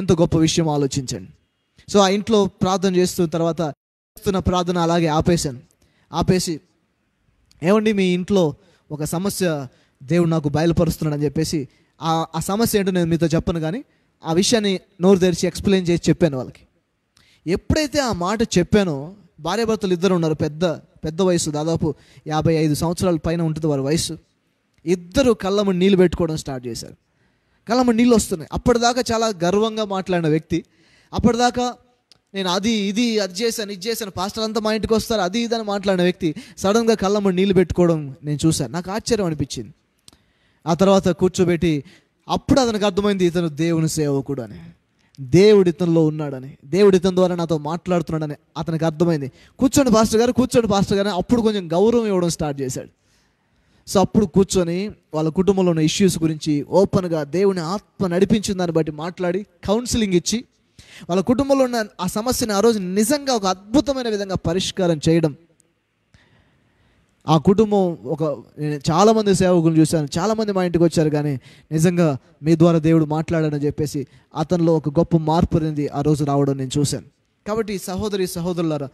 ఎంత గొప్ప విషయం ఆలోచించండి సో ఆ ఇంట్లో ప్రార్థన చేస్తున్న తర్వాత చేస్తున్న ప్రార్థన అలాగే ఆపేశాను ఆపేసి ఏమండి మీ ఇంట్లో ఒక సమస్య దేవుడు నాకు బయలుపరుస్తున్నాడని చెప్పేసి ఆ సమస్య ఏంటో నేను మీతో చెప్పను కానీ ఆ విషయాన్ని నోరు తెరిచి ఎక్స్ప్లెయిన్ చేసి చెప్పాను వాళ్ళకి ఎప్పుడైతే ఆ మాట చెప్పానో భార్యాభర్తలు ఇద్దరు ఉన్నారు పెద్ద పెద్ద వయసు దాదాపు యాభై ఐదు సంవత్సరాల పైన ఉంటుంది వారి వయసు ఇద్దరు కళ్ళము నీళ్ళు పెట్టుకోవడం స్టార్ట్ చేశారు కళ్ళము నీళ్ళు వస్తున్నాయి అప్పటిదాకా చాలా గర్వంగా మాట్లాడిన వ్యక్తి అప్పటిదాకా నేను అది ఇది అది చేశాను ఇది చేశాను పాస్టర్ అంతా మా ఇంటికి వస్తారు అది ఇది అని మాట్లాడిన వ్యక్తి సడన్గా కళ్ళము నీళ్ళు పెట్టుకోవడం నేను చూశాను నాకు ఆశ్చర్యం అనిపించింది ఆ తర్వాత కూర్చోబెట్టి అప్పుడు అతనికి అర్థమైంది ఇతను దేవుని సేవకుడు అని దేవుడు ఇతనిలో ఉన్నాడని దేవుడు ఇతని ద్వారా నాతో మాట్లాడుతున్నాడని అతనికి అర్థమైంది కూర్చోండి పాస్టర్ గారు కూర్చోండి పాస్టర్ గారు అప్పుడు కొంచెం గౌరవం ఇవ్వడం స్టార్ట్ చేశాడు సో అప్పుడు కూర్చొని వాళ్ళ కుటుంబంలో ఉన్న ఇష్యూస్ గురించి ఓపెన్గా దేవుని ఆత్మ నడిపించిన దాన్ని బట్టి మాట్లాడి కౌన్సిలింగ్ ఇచ్చి వాళ్ళ కుటుంబంలో ఉన్న ఆ సమస్యని ఆ రోజు నిజంగా ఒక అద్భుతమైన విధంగా పరిష్కారం చేయడం ఆ కుటుంబం ఒక నేను చాలామంది సేవకులను చూశాను చాలామంది మా ఇంటికి వచ్చారు కానీ నిజంగా మీ ద్వారా దేవుడు మాట్లాడాడని చెప్పేసి అతనిలో ఒక గొప్ప మార్పు అనేది ఆ రోజు రావడం నేను చూశాను కాబట్టి సహోదరి సహోదరులారా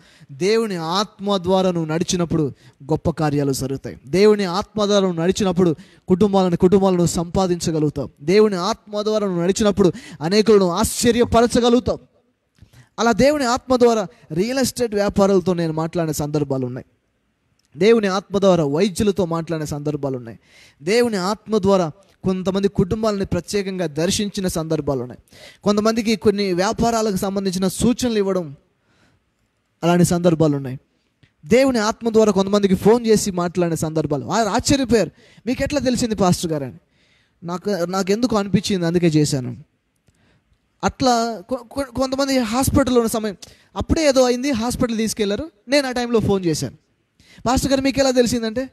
దేవుని ఆత్మ ద్వారా నువ్వు నడిచినప్పుడు గొప్ప కార్యాలు జరుగుతాయి దేవుని ఆత్మ ద్వారా నువ్వు నడిచినప్పుడు కుటుంబాలను కుటుంబాలను సంపాదించగలుగుతావు దేవుని ఆత్మ ద్వారా నువ్వు నడిచినప్పుడు అనేకులను ఆశ్చర్యపరచగలుగుతావు అలా దేవుని ఆత్మ ద్వారా రియల్ ఎస్టేట్ వ్యాపారాలతో నేను మాట్లాడిన సందర్భాలు ఉన్నాయి దేవుని ఆత్మ ద్వారా వైద్యులతో మాట్లాడిన సందర్భాలు ఉన్నాయి దేవుని ఆత్మ ద్వారా కొంతమంది కుటుంబాలని ప్రత్యేకంగా దర్శించిన సందర్భాలు ఉన్నాయి కొంతమందికి కొన్ని వ్యాపారాలకు సంబంధించిన సూచనలు ఇవ్వడం అలాంటి సందర్భాలు ఉన్నాయి దేవుని ఆత్మ ద్వారా కొంతమందికి ఫోన్ చేసి మాట్లాడిన సందర్భాలు వారు ఆశ్చర్యపోయారు మీకు ఎట్లా తెలిసింది పాస్టర్ గారు అని నాకు నాకు ఎందుకు అనిపించింది అందుకే చేశాను అట్లా కొంతమంది హాస్పిటల్లో ఉన్న సమయం అప్పుడే ఏదో అయింది హాస్పిటల్ తీసుకెళ్లారు నేను ఆ టైంలో ఫోన్ చేశాను పాస్టర్ గారు మీకు ఎలా తెలిసిందంటే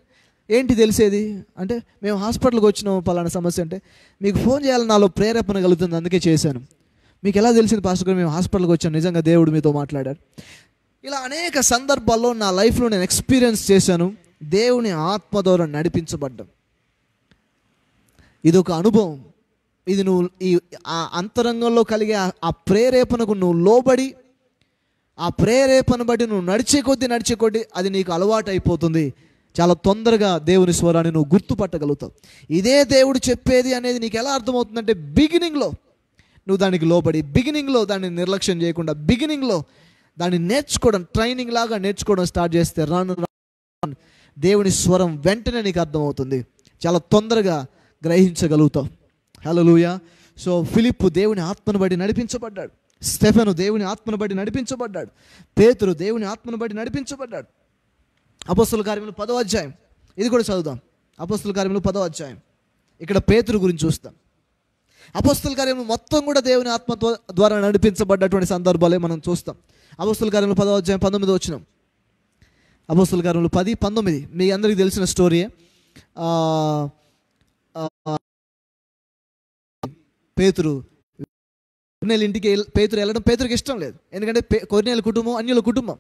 ఏంటి తెలిసేది అంటే మేము హాస్పిటల్కి వచ్చినాం పలానా సమస్య అంటే మీకు ఫోన్ చేయాలని నాలో ప్రేరేపణ కలుగుతుంది అందుకే చేశాను మీకు ఎలా తెలిసింది పాస్టర్ గారు మేము హాస్పిటల్కి వచ్చాం నిజంగా దేవుడు మీతో మాట్లాడారు ఇలా అనేక సందర్భాల్లో నా లైఫ్లో నేను ఎక్స్పీరియన్స్ చేశాను దేవుని ఆత్మ ద్వారా నడిపించబడ్డం ఇది ఒక అనుభవం ఇది నువ్వు ఈ ఆ అంతరంగంలో కలిగే ఆ ప్రేరేపణకు నువ్వు లోబడి ఆ ప్రేరేపణ బట్టి నువ్వు నడిచే కొద్దీ నడిచే కొద్దీ అది నీకు అలవాటు అయిపోతుంది చాలా తొందరగా దేవుని స్వరాన్ని నువ్వు గుర్తుపట్టగలుగుతావు ఇదే దేవుడు చెప్పేది అనేది నీకు ఎలా అర్థమవుతుందంటే బిగినింగ్లో నువ్వు దానికి లోపడి బిగినింగ్లో దాన్ని నిర్లక్ష్యం చేయకుండా బిగినింగ్లో దాన్ని నేర్చుకోవడం ట్రైనింగ్ లాగా నేర్చుకోవడం స్టార్ట్ చేస్తే రాను దేవుని స్వరం వెంటనే నీకు అర్థమవుతుంది చాలా తొందరగా గ్రహించగలుగుతావు హలో లూయా సో ఫిలిప్ దేవుని ఆత్మను బట్టి నడిపించబడ్డాడు స్టెఫెను దేవుని ఆత్మను బట్టి నడిపించబడ్డాడు పేతురు దేవుని ఆత్మను బట్టి నడిపించబడ్డాడు అపోస్తుల కార్యములు పదో అధ్యాయం ఇది కూడా చదువుదాం అపోస్తుల కార్యములు పదో అధ్యాయం ఇక్కడ పేతురు గురించి చూస్తాం అపస్తుల కార్యములు మొత్తం కూడా దేవుని ఆత్మ ద్వారా నడిపించబడ్డటువంటి సందర్భాలే మనం చూస్తాం అపోస్తుల కార్యములు పదో అధ్యాయం పంతొమ్మిది వచ్చినాం అపస్తుల కార్యములు పది పంతొమ్మిది మీ అందరికీ తెలిసిన స్టోరీయే పేతురు కొన్నేళ్ళ ఇంటికి పేతురు వెళ్ళడం పేతురికి ఇష్టం లేదు ఎందుకంటే పే కొన్నేళ్ళ కుటుంబం అన్యుల కుటుంబం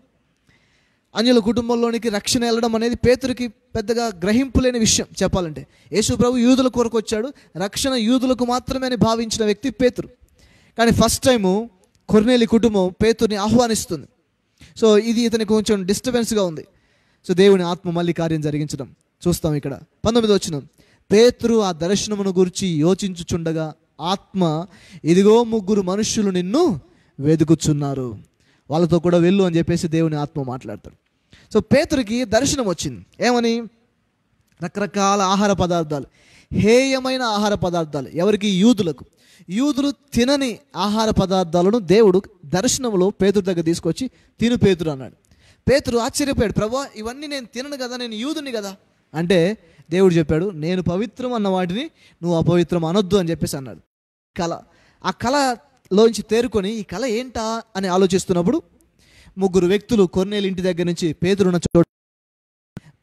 అన్యుల కుటుంబంలోనికి రక్షణ వెళ్ళడం అనేది పేతురికి పెద్దగా గ్రహింపు లేని విషయం చెప్పాలంటే యేసు ప్రభు యూదుల కొరకు వచ్చాడు రక్షణ యూదులకు మాత్రమే అని భావించిన వ్యక్తి పేతురు కానీ ఫస్ట్ టైము కొర్నేలి కుటుంబం పేతుర్ని ఆహ్వానిస్తుంది సో ఇది ఇతని కొంచెం డిస్టర్బెన్స్గా ఉంది సో దేవుని ఆత్మ మళ్ళీ కార్యం జరిగించడం చూస్తాం ఇక్కడ పంతొమ్మిది వచ్చిన పేతురు ఆ దర్శనమును గురించి యోచించుచుండగా ఆత్మ ఇదిగో ముగ్గురు మనుషులు నిన్ను వెదుకుచున్నారు వాళ్ళతో కూడా వెళ్ళు అని చెప్పేసి దేవుని ఆత్మ మాట్లాడతాడు సో పేతురికి దర్శనం వచ్చింది ఏమని రకరకాల ఆహార పదార్థాలు హేయమైన ఆహార పదార్థాలు ఎవరికి యూదులకు యూదులు తినని ఆహార పదార్థాలను దేవుడు దర్శనంలో పేతురు దగ్గర తీసుకొచ్చి తిను పేతురు అన్నాడు పేతురు ఆశ్చర్యపోయాడు ప్రభా ఇవన్నీ నేను తినను కదా నేను యూదుని కదా అంటే దేవుడు చెప్పాడు నేను పవిత్రం అన్న వాటిని నువ్వు అపవిత్రం అనొద్దు అని చెప్పేసి అన్నాడు కళ ఆ కళలోంచి తేరుకొని ఈ కళ ఏంటా అని ఆలోచిస్తున్నప్పుడు ముగ్గురు వ్యక్తులు కొన్నేళ్ళ ఇంటి దగ్గర నుంచి పేదరున్న చోట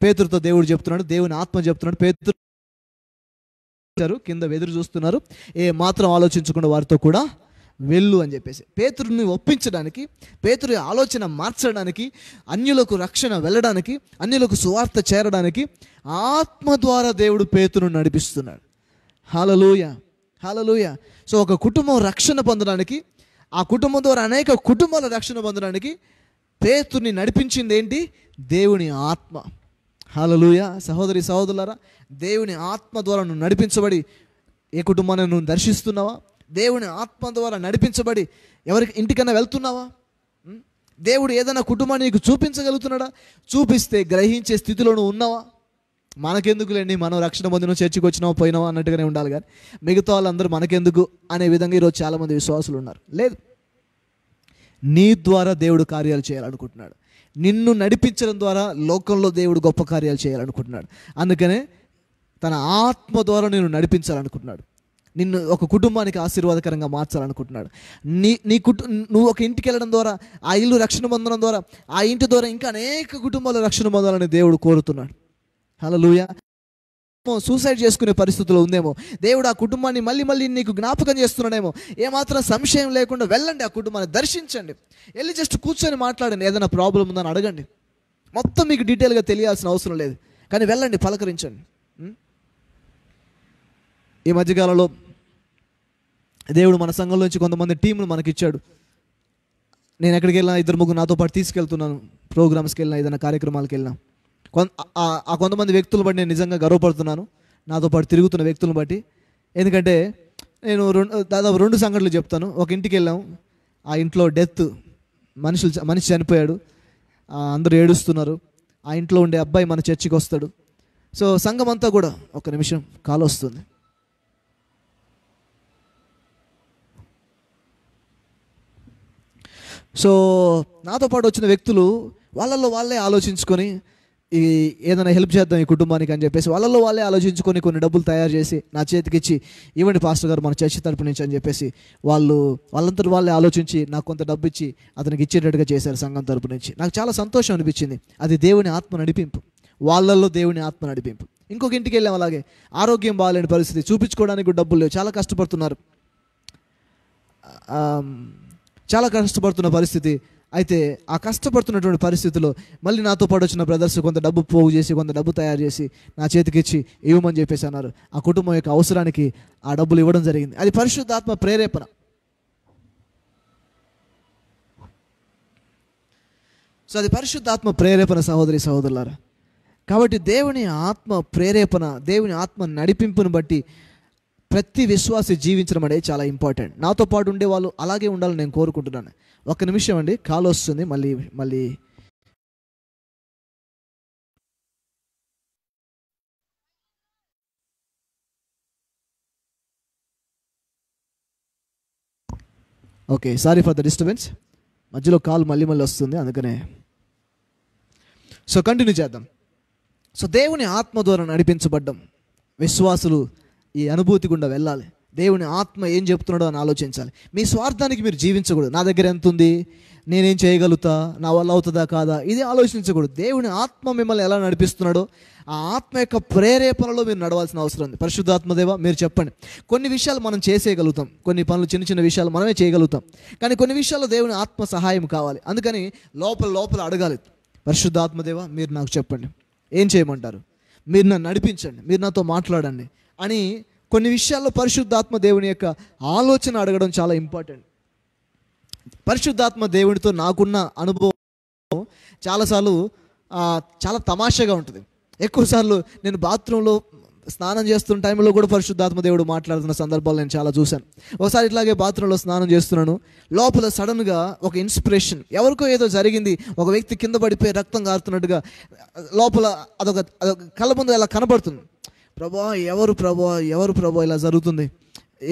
పేతురుతో దేవుడు చెప్తున్నాడు దేవుని ఆత్మ చెప్తున్నాడు పేతురు కింద వెదురు చూస్తున్నారు ఏ మాత్రం ఆలోచించకుండా వారితో కూడా వెళ్ళు అని చెప్పేసి పేతురుని ఒప్పించడానికి పేతురి ఆలోచన మార్చడానికి అన్యులకు రక్షణ వెళ్ళడానికి అన్యులకు సువార్త చేరడానికి ఆత్మ ద్వారా దేవుడు పేతును నడిపిస్తున్నాడు హాలలోయ హాలలోయ సో ఒక కుటుంబం రక్షణ పొందడానికి ఆ కుటుంబం ద్వారా అనేక కుటుంబాల రక్షణ పొందడానికి పేతుని నడిపించింది ఏంటి దేవుని ఆత్మ హాలలుయ సహోదరి సహోదరులారా దేవుని ఆత్మ ద్వారా నువ్వు నడిపించబడి ఏ కుటుంబాన్ని నువ్వు దర్శిస్తున్నావా దేవుని ఆత్మ ద్వారా నడిపించబడి ఎవరికి ఇంటికన్నా వెళ్తున్నావా దేవుడు ఏదైనా కుటుంబాన్ని నీకు చూపించగలుగుతున్నాడా చూపిస్తే గ్రహించే స్థితిలో నువ్వు ఉన్నావా మనకెందుకులేండి మనం రక్షణ పొందిన చర్చికి వచ్చినావు పోయినావా అన్నట్టుగానే ఉండాలి కానీ మిగతా వాళ్ళందరూ మనకెందుకు అనే విధంగా ఈరోజు చాలామంది విశ్వాసులు ఉన్నారు లేదు నీ ద్వారా దేవుడు కార్యాలు చేయాలనుకుంటున్నాడు నిన్ను నడిపించడం ద్వారా లోకంలో దేవుడు గొప్ప కార్యాలు చేయాలనుకుంటున్నాడు అందుకనే తన ఆత్మ ద్వారా నేను నడిపించాలనుకుంటున్నాడు నిన్ను ఒక కుటుంబానికి ఆశీర్వాదకరంగా మార్చాలనుకుంటున్నాడు నీ నీ కుటు నువ్వు ఒక ఇంటికి వెళ్ళడం ద్వారా ఆ ఇల్లు రక్షణ పొందడం ద్వారా ఆ ఇంటి ద్వారా ఇంకా అనేక కుటుంబాలు రక్షణ పొందాలని దేవుడు కోరుతున్నాడు హలో లూయా సూసైడ్ చేసుకునే పరిస్థితిలో ఉందేమో దేవుడు ఆ కుటుంబాన్ని మళ్ళీ మళ్ళీ నీకు జ్ఞాపకం చేస్తున్నాడేమో ఏమాత్రం సంశయం లేకుండా వెళ్ళండి ఆ కుటుంబాన్ని దర్శించండి వెళ్ళి జస్ట్ కూర్చొని మాట్లాడండి ఏదైనా ప్రాబ్లం ఉందని అడగండి మొత్తం మీకు డీటెయిల్గా తెలియాల్సిన అవసరం లేదు కానీ వెళ్ళండి పలకరించండి ఈ మధ్యకాలంలో దేవుడు మన సంఘంలో నుంచి కొంతమంది టీంలు మనకిచ్చాడు నేను ఎక్కడికి వెళ్ళినా ఇద్దరు ముగ్గురు నాతో పాటు తీసుకెళ్తున్నాను ప్రోగ్రామ్స్కి వెళ్ళినా ఏదైనా కార్యక్రమాలకు వెళ్ళినా ఆ కొంతమంది వ్యక్తులు బట్టి నేను నిజంగా గర్వపడుతున్నాను నాతో పాటు తిరుగుతున్న వ్యక్తులను బట్టి ఎందుకంటే నేను రెండు దాదాపు రెండు సంఘటనలు చెప్తాను ఒక ఇంటికి వెళ్ళాము ఆ ఇంట్లో డెత్ మనుషులు మనిషి చనిపోయాడు అందరూ ఏడుస్తున్నారు ఆ ఇంట్లో ఉండే అబ్బాయి మన చర్చికి వస్తాడు సో సంఘం అంతా కూడా ఒక నిమిషం కాలు వస్తుంది సో నాతో పాటు వచ్చిన వ్యక్తులు వాళ్ళల్లో వాళ్ళే ఆలోచించుకొని ఈ ఏదైనా హెల్ప్ చేద్దాం ఈ కుటుంబానికి అని చెప్పేసి వాళ్ళల్లో వాళ్ళే ఆలోచించుకొని కొన్ని డబ్బులు తయారు చేసి నా చేతికి ఇచ్చి ఇవ్వండి పాస్టర్ గారు మన చర్చి తరపు నుంచి అని చెప్పేసి వాళ్ళు వాళ్ళంతటి వాళ్ళే ఆలోచించి నాకు కొంత డబ్బు ఇచ్చి అతనికి ఇచ్చేటట్టుగా చేశారు సంఘం తరపు నుంచి నాకు చాలా సంతోషం అనిపించింది అది దేవుని ఆత్మ నడిపింపు వాళ్ళల్లో దేవుని ఆత్మ నడిపింపు ఇంకొక ఇంటికి వెళ్ళాం అలాగే ఆరోగ్యం బాగాలేని పరిస్థితి చూపించుకోవడానికి డబ్బులు లేవు చాలా కష్టపడుతున్నారు చాలా కష్టపడుతున్న పరిస్థితి అయితే ఆ కష్టపడుతున్నటువంటి పరిస్థితిలో మళ్ళీ నాతో పాటు వచ్చిన బ్రదర్స్ కొంత డబ్బు పోగు చేసి కొంత డబ్బు తయారు చేసి నా చేతికి ఇచ్చి ఇవ్వమని చెప్పేసి అన్నారు ఆ కుటుంబం యొక్క అవసరానికి ఆ డబ్బులు ఇవ్వడం జరిగింది అది పరిశుద్ధాత్మ ప్రేరేపణ సో అది పరిశుద్ధాత్మ ప్రేరేపణ సహోదరి సహోదరులారా కాబట్టి దేవుని ఆత్మ ప్రేరేపణ దేవుని ఆత్మ నడిపింపును బట్టి ప్రతి విశ్వాసి జీవించడం అనేది చాలా ఇంపార్టెంట్ నాతో పాటు ఉండే వాళ్ళు అలాగే ఉండాలని నేను కోరుకుంటున్నాను ఒక నిమిషం అండి కాల్ వస్తుంది మళ్ళీ మళ్ళీ okay sorry for the disturbance మధ్యలో కాల్ మళ్ళీ మళ్ళీ వస్తుంది అందుకనే సో కంటిన్యూ చేద్దాం సో దేవుని ఆత్మ ద్వారా నడిపించబడ్డం విశ్వాసులు ఈ అనుభూతి గుండా వెళ్ళాలి దేవుని ఆత్మ ఏం చెప్తున్నాడో అని ఆలోచించాలి మీ స్వార్థానికి మీరు జీవించకూడదు నా దగ్గర ఎంత ఉంది నేనేం చేయగలుగుతా నా వల్ల అవుతుందా కాదా ఇది ఆలోచించకూడదు దేవుని ఆత్మ మిమ్మల్ని ఎలా నడిపిస్తున్నాడో ఆ ఆత్మ యొక్క ప్రేరేపణలో మీరు నడవాల్సిన అవసరం ఉంది పరిశుద్ధాత్మదేవ మీరు చెప్పండి కొన్ని విషయాలు మనం చేసేయగలుగుతాం కొన్ని పనులు చిన్న చిన్న విషయాలు మనమే చేయగలుగుతాం కానీ కొన్ని విషయాల్లో దేవుని ఆత్మ సహాయం కావాలి అందుకని లోపల లోపల అడగాలి పరిశుద్ధాత్మదేవ మీరు నాకు చెప్పండి ఏం చేయమంటారు మీరు నన్ను నడిపించండి మీరు నాతో మాట్లాడండి అని కొన్ని విషయాల్లో పరిశుద్ధాత్మ దేవుని యొక్క ఆలోచన అడగడం చాలా ఇంపార్టెంట్ పరిశుద్ధాత్మ దేవునితో నాకున్న అనుభవం చాలాసార్లు చాలా తమాషగా ఉంటుంది ఎక్కువసార్లు నేను బాత్రూంలో స్నానం చేస్తున్న టైంలో కూడా పరిశుద్ధాత్మ దేవుడు మాట్లాడుతున్న సందర్భాలు నేను చాలా చూశాను ఒకసారి ఇట్లాగే బాత్రూంలో స్నానం చేస్తున్నాను లోపల సడన్గా ఒక ఇన్స్పిరేషన్ ఎవరికో ఏదో జరిగింది ఒక వ్యక్తి కింద పడిపోయి రక్తం కారుతున్నట్టుగా లోపల అదొక అదొక కళ్ళ ముందు అలా కనబడుతుంది ప్రభా ఎవరు ప్రభా ఎవరు ప్రభా ఇలా జరుగుతుంది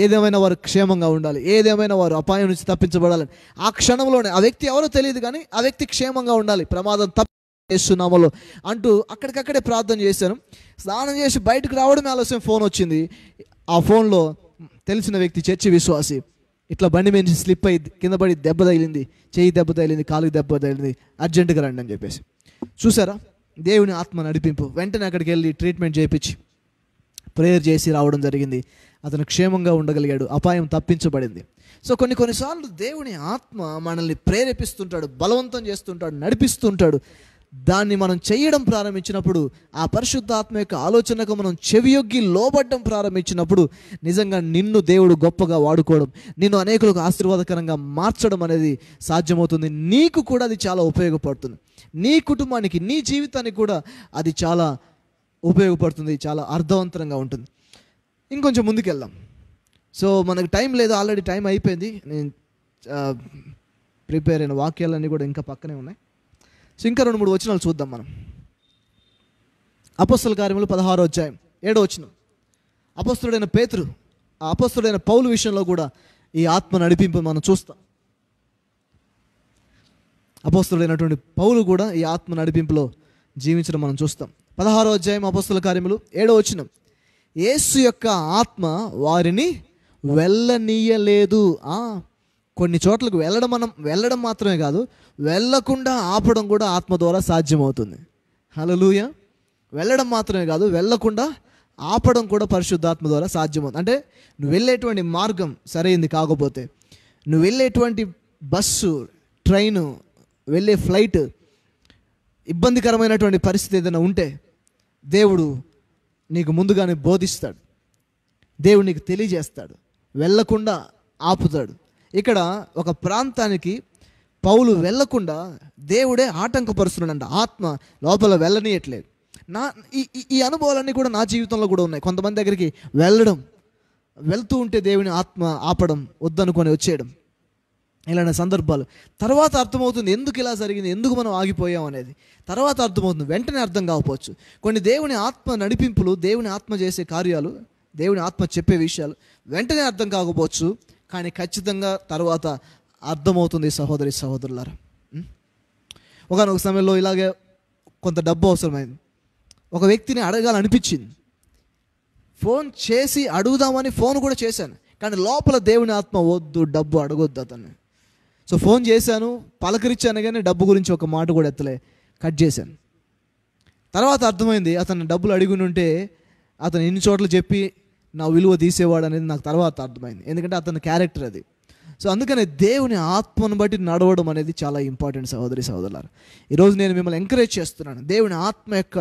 ఏదేమైనా వారు క్షేమంగా ఉండాలి ఏదేమైనా వారు అపాయం నుంచి తప్పించబడాలని ఆ క్షణంలోనే ఆ వ్యక్తి ఎవరో తెలియదు కానీ ఆ వ్యక్తి క్షేమంగా ఉండాలి ప్రమాదం తప్ప చేస్తున్నామలో అంటూ అక్కడికక్కడే ప్రార్థన చేశాను స్నానం చేసి బయటకు రావడమే ఆలస్యం ఫోన్ వచ్చింది ఆ ఫోన్లో తెలిసిన వ్యక్తి చర్చి విశ్వాసి ఇట్లా బండి మీద స్లిప్ అయ్యి కింద పడి దెబ్బ తగిలింది చేయి దెబ్బ తగిలింది కాలుకి దెబ్బ తగిలింది అర్జెంటుగా రండి అని చెప్పేసి చూసారా దేవుని ఆత్మ నడిపింపు వెంటనే అక్కడికి వెళ్ళి ట్రీట్మెంట్ చేయించి ప్రేయర్ చేసి రావడం జరిగింది అతను క్షేమంగా ఉండగలిగాడు అపాయం తప్పించబడింది సో కొన్ని కొన్నిసార్లు దేవుని ఆత్మ మనల్ని ప్రేరేపిస్తుంటాడు బలవంతం చేస్తుంటాడు నడిపిస్తుంటాడు దాన్ని మనం చేయడం ప్రారంభించినప్పుడు ఆ పరిశుద్ధాత్మ యొక్క ఆలోచనకు మనం చెవియొగ్గి లోబడ్డం ప్రారంభించినప్పుడు నిజంగా నిన్ను దేవుడు గొప్పగా వాడుకోవడం నిన్ను అనేకులకు ఆశీర్వాదకరంగా మార్చడం అనేది సాధ్యమవుతుంది నీకు కూడా అది చాలా ఉపయోగపడుతుంది నీ కుటుంబానికి నీ జీవితానికి కూడా అది చాలా ఉపయోగపడుతుంది చాలా అర్థవంతంగా ఉంటుంది ఇంకొంచెం ముందుకు వెళ్దాం సో మనకు టైం లేదు ఆల్రెడీ టైం అయిపోయింది నేను ప్రిపేర్ అయిన వాక్యాలన్నీ కూడా ఇంకా పక్కనే ఉన్నాయి సో ఇంకా రెండు మూడు వచనాలు చూద్దాం మనం అపస్తుల కార్యములు పదహారో అధ్యాయం ఏడో వచ్చిన అపస్తుడైన పేతురు ఆ అపస్తుడైన పౌలు విషయంలో కూడా ఈ ఆత్మ నడిపింపు మనం చూస్తాం అపస్తుడైనటువంటి పౌలు కూడా ఈ ఆత్మ నడిపింపులో జీవించడం మనం చూస్తాం పదహారో అధ్యాయం అపస్తుల కార్యములు ఏడో వచ్చిన యేసు యొక్క ఆత్మ వారిని వెళ్ళనీయలేదు కొన్ని చోట్లకు వెళ్ళడం మనం వెళ్ళడం మాత్రమే కాదు వెళ్ళకుండా ఆపడం కూడా ఆత్మ ద్వారా సాధ్యమవుతుంది హలలుయ వెళ్ళడం మాత్రమే కాదు వెళ్ళకుండా ఆపడం కూడా పరిశుద్ధాత్మ ద్వారా సాధ్యమవుతుంది అంటే నువ్వు వెళ్ళేటువంటి మార్గం సరైంది కాకపోతే నువ్వు వెళ్ళేటువంటి బస్సు ట్రైను వెళ్ళే ఫ్లైట్ ఇబ్బందికరమైనటువంటి పరిస్థితి ఏదైనా ఉంటే దేవుడు నీకు ముందుగానే బోధిస్తాడు దేవుడు నీకు తెలియజేస్తాడు వెళ్లకుండా ఆపుతాడు ఇక్కడ ఒక ప్రాంతానికి పౌలు వెళ్లకుండా దేవుడే ఆటంకపరుస్తున్నాడు ఆత్మ లోపల వెళ్ళనీయట్లేదు నా ఈ ఈ అనుభవాలన్నీ కూడా నా జీవితంలో కూడా ఉన్నాయి కొంతమంది దగ్గరికి వెళ్ళడం వెళ్తూ ఉంటే దేవుని ఆత్మ ఆపడం వద్దనుకొని వచ్చేయడం ఇలాంటి సందర్భాలు తర్వాత అర్థమవుతుంది ఎందుకు ఇలా జరిగింది ఎందుకు మనం ఆగిపోయాం అనేది తర్వాత అర్థమవుతుంది వెంటనే అర్థం కాకపోవచ్చు కొన్ని దేవుని ఆత్మ నడిపింపులు దేవుని ఆత్మ చేసే కార్యాలు దేవుని ఆత్మ చెప్పే విషయాలు వెంటనే అర్థం కాకపోవచ్చు కానీ ఖచ్చితంగా తర్వాత అర్థమవుతుంది సహోదరి సహోదరులారు ఒకనొక సమయంలో ఇలాగే కొంత డబ్బు అవసరమైంది ఒక వ్యక్తిని అడగాలనిపించింది ఫోన్ చేసి అడుగుదామని ఫోన్ కూడా చేశాను కానీ లోపల దేవుని ఆత్మ వద్దు డబ్బు అడగొద్దు అతన్ని సో ఫోన్ చేశాను పలకరించాను కానీ డబ్బు గురించి ఒక మాట కూడా ఎత్తలే కట్ చేశాను తర్వాత అర్థమైంది అతను డబ్బులు అడిగి ఉంటే అతను ఎన్ని చోట్ల చెప్పి నా విలువ తీసేవాడు అనేది నాకు తర్వాత అర్థమైంది ఎందుకంటే అతని క్యారెక్టర్ అది సో అందుకనే దేవుని ఆత్మను బట్టి నడవడం అనేది చాలా ఇంపార్టెంట్ సహోదరి సహోదరులారు ఈరోజు నేను మిమ్మల్ని ఎంకరేజ్ చేస్తున్నాను దేవుని ఆత్మ యొక్క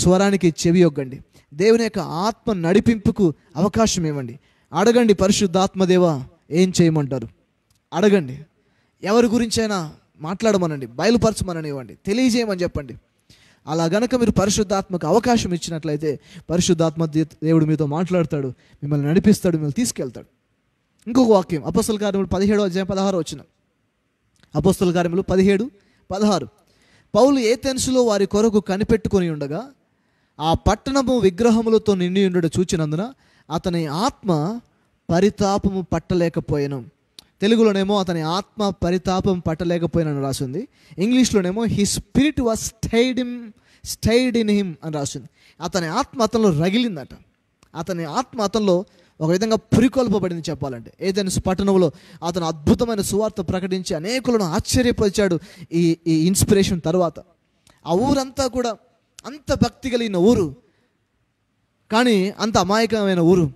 స్వరానికి చెవి ఒగ్గండి దేవుని యొక్క ఆత్మ నడిపింపుకు అవకాశం ఇవ్వండి అడగండి పరిశుద్ధాత్మదేవ ఏం చేయమంటారు అడగండి ఎవరి గురించైనా మాట్లాడమనండి బయలుపరచమనని ఇవ్వండి తెలియజేయమని చెప్పండి అలా గనక మీరు పరిశుద్ధాత్మక అవకాశం ఇచ్చినట్లయితే పరిశుద్ధాత్మ దేవుడు మీతో మాట్లాడతాడు మిమ్మల్ని నడిపిస్తాడు మిమ్మల్ని తీసుకెళ్తాడు ఇంకొక వాక్యం అపస్తుల కార్యములు పదిహేడు అధ్యాయం పదహారు వచ్చిన అపస్తుల కార్యములు పదిహేడు పదహారు పౌలు ఏథెన్సులో వారి కొరకు కనిపెట్టుకొని ఉండగా ఆ పట్టణము విగ్రహములతో నిండి ఉండడం చూచినందున అతని ఆత్మ పరితాపము పట్టలేకపోయాను తెలుగులోనేమో అతని ఆత్మ పరితాపం పట్టలేకపోయిన రాసి రాసింది ఇంగ్లీష్లోనేమో he spirit was stirred him stirred in him అని రాసింది అతని ఆత్మ అతనిలో రగిలిందట అతని ఆత్మ అతనిలో ఒక విధంగా పురికొల్పబడింది చెప్పాలంటే ఏదైనా పట్టణంలో అతను అద్భుతమైన సువార్త ప్రకటించి అనేకులను ఆశ్చర్యపరిచాడు ఈ ఈ ఇన్స్పిరేషన్ తర్వాత ఆ ఊరంతా కూడా అంత భక్తి కలిగిన ఊరు కానీ అంత అమాయకమైన ఊరు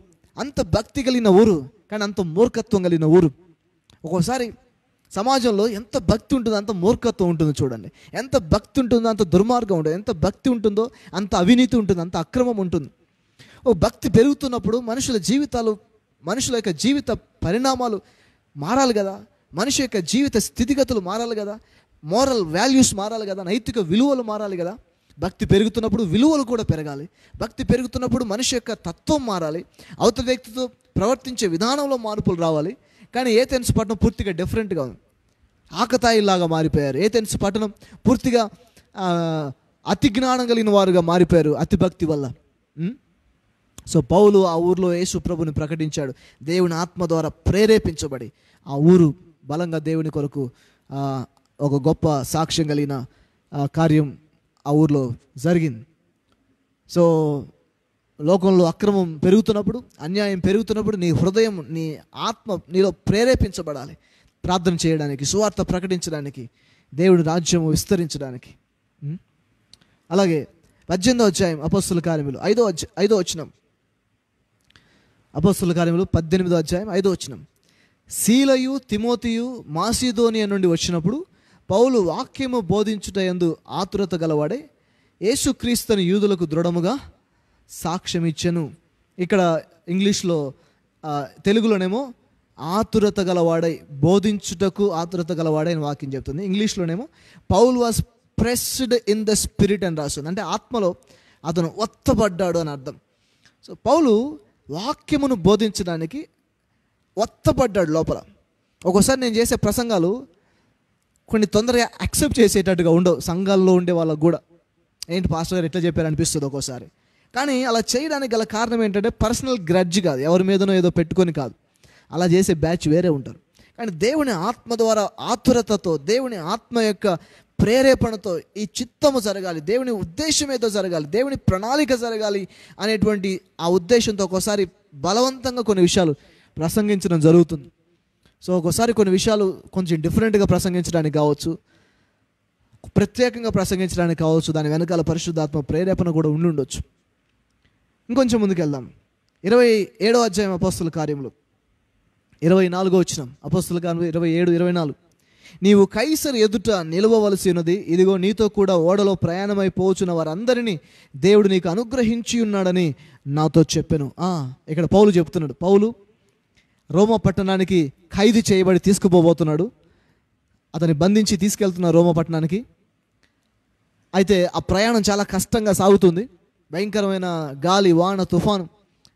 అంత భక్తి కలిగిన ఊరు కానీ అంత మూర్ఖత్వం కలిగిన ఊరు ఒక్కోసారి సమాజంలో ఎంత భక్తి ఉంటుందో అంత మూర్ఖత్వం ఉంటుందో చూడండి ఎంత భక్తి ఉంటుందో అంత దుర్మార్గం ఉంటుంది ఎంత భక్తి ఉంటుందో అంత అవినీతి ఉంటుంది అంత అక్రమం ఉంటుంది ఓ భక్తి పెరుగుతున్నప్పుడు మనుషుల జీవితాలు మనుషుల యొక్క జీవిత పరిణామాలు మారాలి కదా మనిషి యొక్క జీవిత స్థితిగతులు మారాలి కదా మోరల్ వాల్యూస్ మారాలి కదా నైతిక విలువలు మారాలి కదా భక్తి పెరుగుతున్నప్పుడు విలువలు కూడా పెరగాలి భక్తి పెరుగుతున్నప్పుడు మనిషి యొక్క తత్వం మారాలి అవతల వ్యక్తితో ప్రవర్తించే విధానంలో మార్పులు రావాలి కానీ ఏథెన్స్ పట్టణం పూర్తిగా డిఫరెంట్గా ఉంది ఆకతాయిలాగా మారిపోయారు ఏథెన్స్ పట్టణం పూర్తిగా అతి జ్ఞానం కలిగిన వారుగా మారిపోయారు అతి భక్తి వల్ల సో పౌలు ఆ ఊరిలో యేసు ప్రభుని ప్రకటించాడు దేవుని ఆత్మ ద్వారా ప్రేరేపించబడి ఆ ఊరు బలంగా దేవుని కొరకు ఒక గొప్ప సాక్ష్యం కలిగిన కార్యం ఆ ఊర్లో జరిగింది సో లోకంలో అక్రమం పెరుగుతున్నప్పుడు అన్యాయం పెరుగుతున్నప్పుడు నీ హృదయం నీ ఆత్మ నీలో ప్రేరేపించబడాలి ప్రార్థన చేయడానికి సువార్త ప్రకటించడానికి దేవుడి రాజ్యము విస్తరించడానికి అలాగే పద్దెనిమిదో అధ్యాయం అపస్సుల కార్యములు ఐదో ఐదో వచనం అపస్సుల కార్యములు పద్దెనిమిదో అధ్యాయం ఐదో వచనం శీలయు తిమోతియు మాసిదోనియ నుండి వచ్చినప్పుడు పౌలు వాక్యము బోధించుట ఎందు ఆతురత గలవాడే యేసుక్రీస్తుని యూదులకు దృఢముగా సాక్ష్యం ఇచ్చెను ఇక్కడ ఇంగ్లీష్లో తెలుగులోనేమో ఆతురత గలవాడై బోధించుటకు ఆతురత గలవాడై అని వాక్యం చెప్తుంది ఇంగ్లీష్లోనేమో Paul was pressed in the spirit అని రాస్తుంది అంటే ఆత్మలో అతను ఒత్తబడ్డాడు అని అర్థం సో పౌలు వాక్యమును బోధించడానికి ఒత్తబడ్డాడు లోపల ఒక్కోసారి నేను చేసే ప్రసంగాలు కొన్ని తొందరగా యాక్సెప్ట్ చేసేటట్టుగా ఉండవు సంఘాల్లో ఉండే వాళ్ళకు కూడా ఏంటి పాస్టర్ గారు ఎట్లా చెప్పారనిపిస్తుంది ఒక్కోసారి కానీ అలా చేయడానికి గల కారణం ఏంటంటే పర్సనల్ గ్రడ్జ్ కాదు ఎవరి మీదనో ఏదో పెట్టుకొని కాదు అలా చేసే బ్యాచ్ వేరే ఉంటారు కానీ దేవుని ఆత్మ ద్వారా ఆతురతతో దేవుని ఆత్మ యొక్క ప్రేరేపణతో ఈ చిత్తము జరగాలి దేవుని ఉద్దేశం ఏదో జరగాలి దేవుని ప్రణాళిక జరగాలి అనేటువంటి ఆ ఉద్దేశంతో ఒకసారి బలవంతంగా కొన్ని విషయాలు ప్రసంగించడం జరుగుతుంది సో ఒకసారి కొన్ని విషయాలు కొంచెం డిఫరెంట్గా ప్రసంగించడానికి కావచ్చు ప్రత్యేకంగా ప్రసంగించడానికి కావచ్చు దాని వెనకాల పరిశుద్ధాత్మ ప్రేరేపణ కూడా ఉండి ఉండొచ్చు ఇంకొంచెం ముందుకెళ్దాం ఇరవై ఏడో అధ్యాయం అపోస్తుల కార్యములు ఇరవై నాలుగో వచ్చినాం అపోస్తుల కార్యములు ఇరవై ఏడు ఇరవై నాలుగు నీవు కైసరి ఎదుట ఉన్నది ఇదిగో నీతో కూడా ఓడలో పోచున్న వారందరినీ దేవుడు నీకు అనుగ్రహించి ఉన్నాడని నాతో చెప్పాను ఇక్కడ పౌలు చెప్తున్నాడు పౌలు రోమ పట్టణానికి ఖైదు చేయబడి తీసుకుపోబోతున్నాడు అతని బంధించి తీసుకెళ్తున్నాడు రోమ పట్టణానికి అయితే ఆ ప్రయాణం చాలా కష్టంగా సాగుతుంది భయంకరమైన గాలి వాన తుఫాను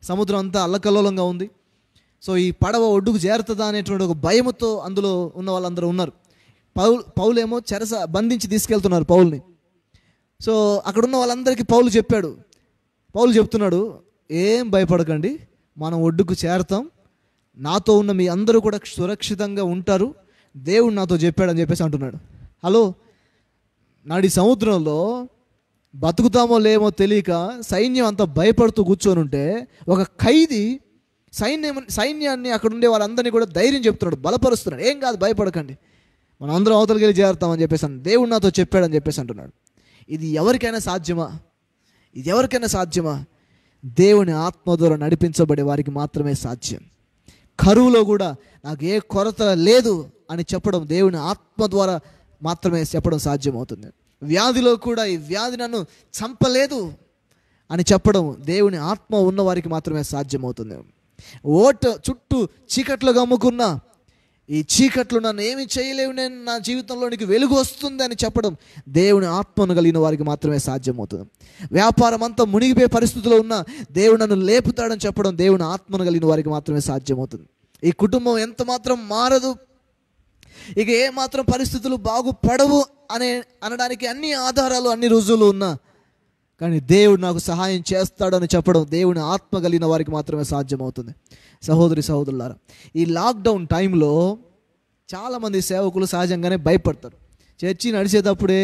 సముద్రం అంతా అల్లకల్లోలంగా ఉంది సో ఈ పడవ ఒడ్డుకు చేరుతుందా అనేటువంటి ఒక భయముతో అందులో ఉన్న వాళ్ళందరూ ఉన్నారు పౌలు పౌలేమో చెరస బంధించి తీసుకెళ్తున్నారు పౌల్ని సో అక్కడున్న వాళ్ళందరికీ పౌలు చెప్పాడు పౌలు చెప్తున్నాడు ఏం భయపడకండి మనం ఒడ్డుకు చేరతాం నాతో ఉన్న మీ అందరూ కూడా సురక్షితంగా ఉంటారు దేవుడు నాతో చెప్పాడు అని చెప్పేసి అంటున్నాడు హలో నాడి సముద్రంలో బతుకుతామో లేమో తెలియక సైన్యం అంతా భయపడుతూ కూర్చొని ఉంటే ఒక ఖైదీ సైన్యం సైన్యాన్ని అక్కడ ఉండే వాళ్ళందరినీ కూడా ధైర్యం చెప్తున్నాడు బలపరుస్తున్నాడు ఏం కాదు భయపడకండి మనం అందరం అవతలకి వెళ్ళి చేరుతామని చెప్పేసి దేవుడు నాతో చెప్పాడని చెప్పేసి అంటున్నాడు ఇది ఎవరికైనా సాధ్యమా ఇది ఎవరికైనా సాధ్యమా దేవుని ఆత్మ ద్వారా నడిపించబడే వారికి మాత్రమే సాధ్యం కరువులో కూడా నాకు ఏ కొరత లేదు అని చెప్పడం దేవుని ఆత్మ ద్వారా మాత్రమే చెప్పడం సాధ్యమవుతుంది వ్యాధిలో కూడా ఈ వ్యాధి నన్ను చంపలేదు అని చెప్పడం దేవుని ఆత్మ ఉన్నవారికి మాత్రమే సాధ్యమవుతుంది ఓట చుట్టూ చీకట్లు గమ్ముకున్న ఈ చీకట్లు నన్ను ఏమి చేయలేవు నేను నా జీవితంలోనికి వెలుగు వస్తుంది అని చెప్పడం దేవుని ఆత్మను కలిగిన వారికి మాత్రమే సాధ్యమవుతుంది వ్యాపారం అంతా మునిగిపోయే పరిస్థితిలో ఉన్న దేవుడు నన్ను లేపుతాడని చెప్పడం దేవుని ఆత్మను కలిగిన వారికి మాత్రమే సాధ్యమవుతుంది ఈ కుటుంబం ఎంత మాత్రం మారదు ఇక ఏ మాత్రం పరిస్థితులు బాగుపడవు అనే అనడానికి అన్ని ఆధారాలు అన్ని రుజువులు ఉన్నా కానీ దేవుడు నాకు సహాయం చేస్తాడని చెప్పడం దేవుని ఆత్మ కలిగిన వారికి మాత్రమే సాధ్యమవుతుంది సహోదరి సహోదరులారా ఈ లాక్డౌన్ టైంలో చాలామంది సేవకులు సహజంగానే భయపడతారు చర్చి నడిచేటప్పుడే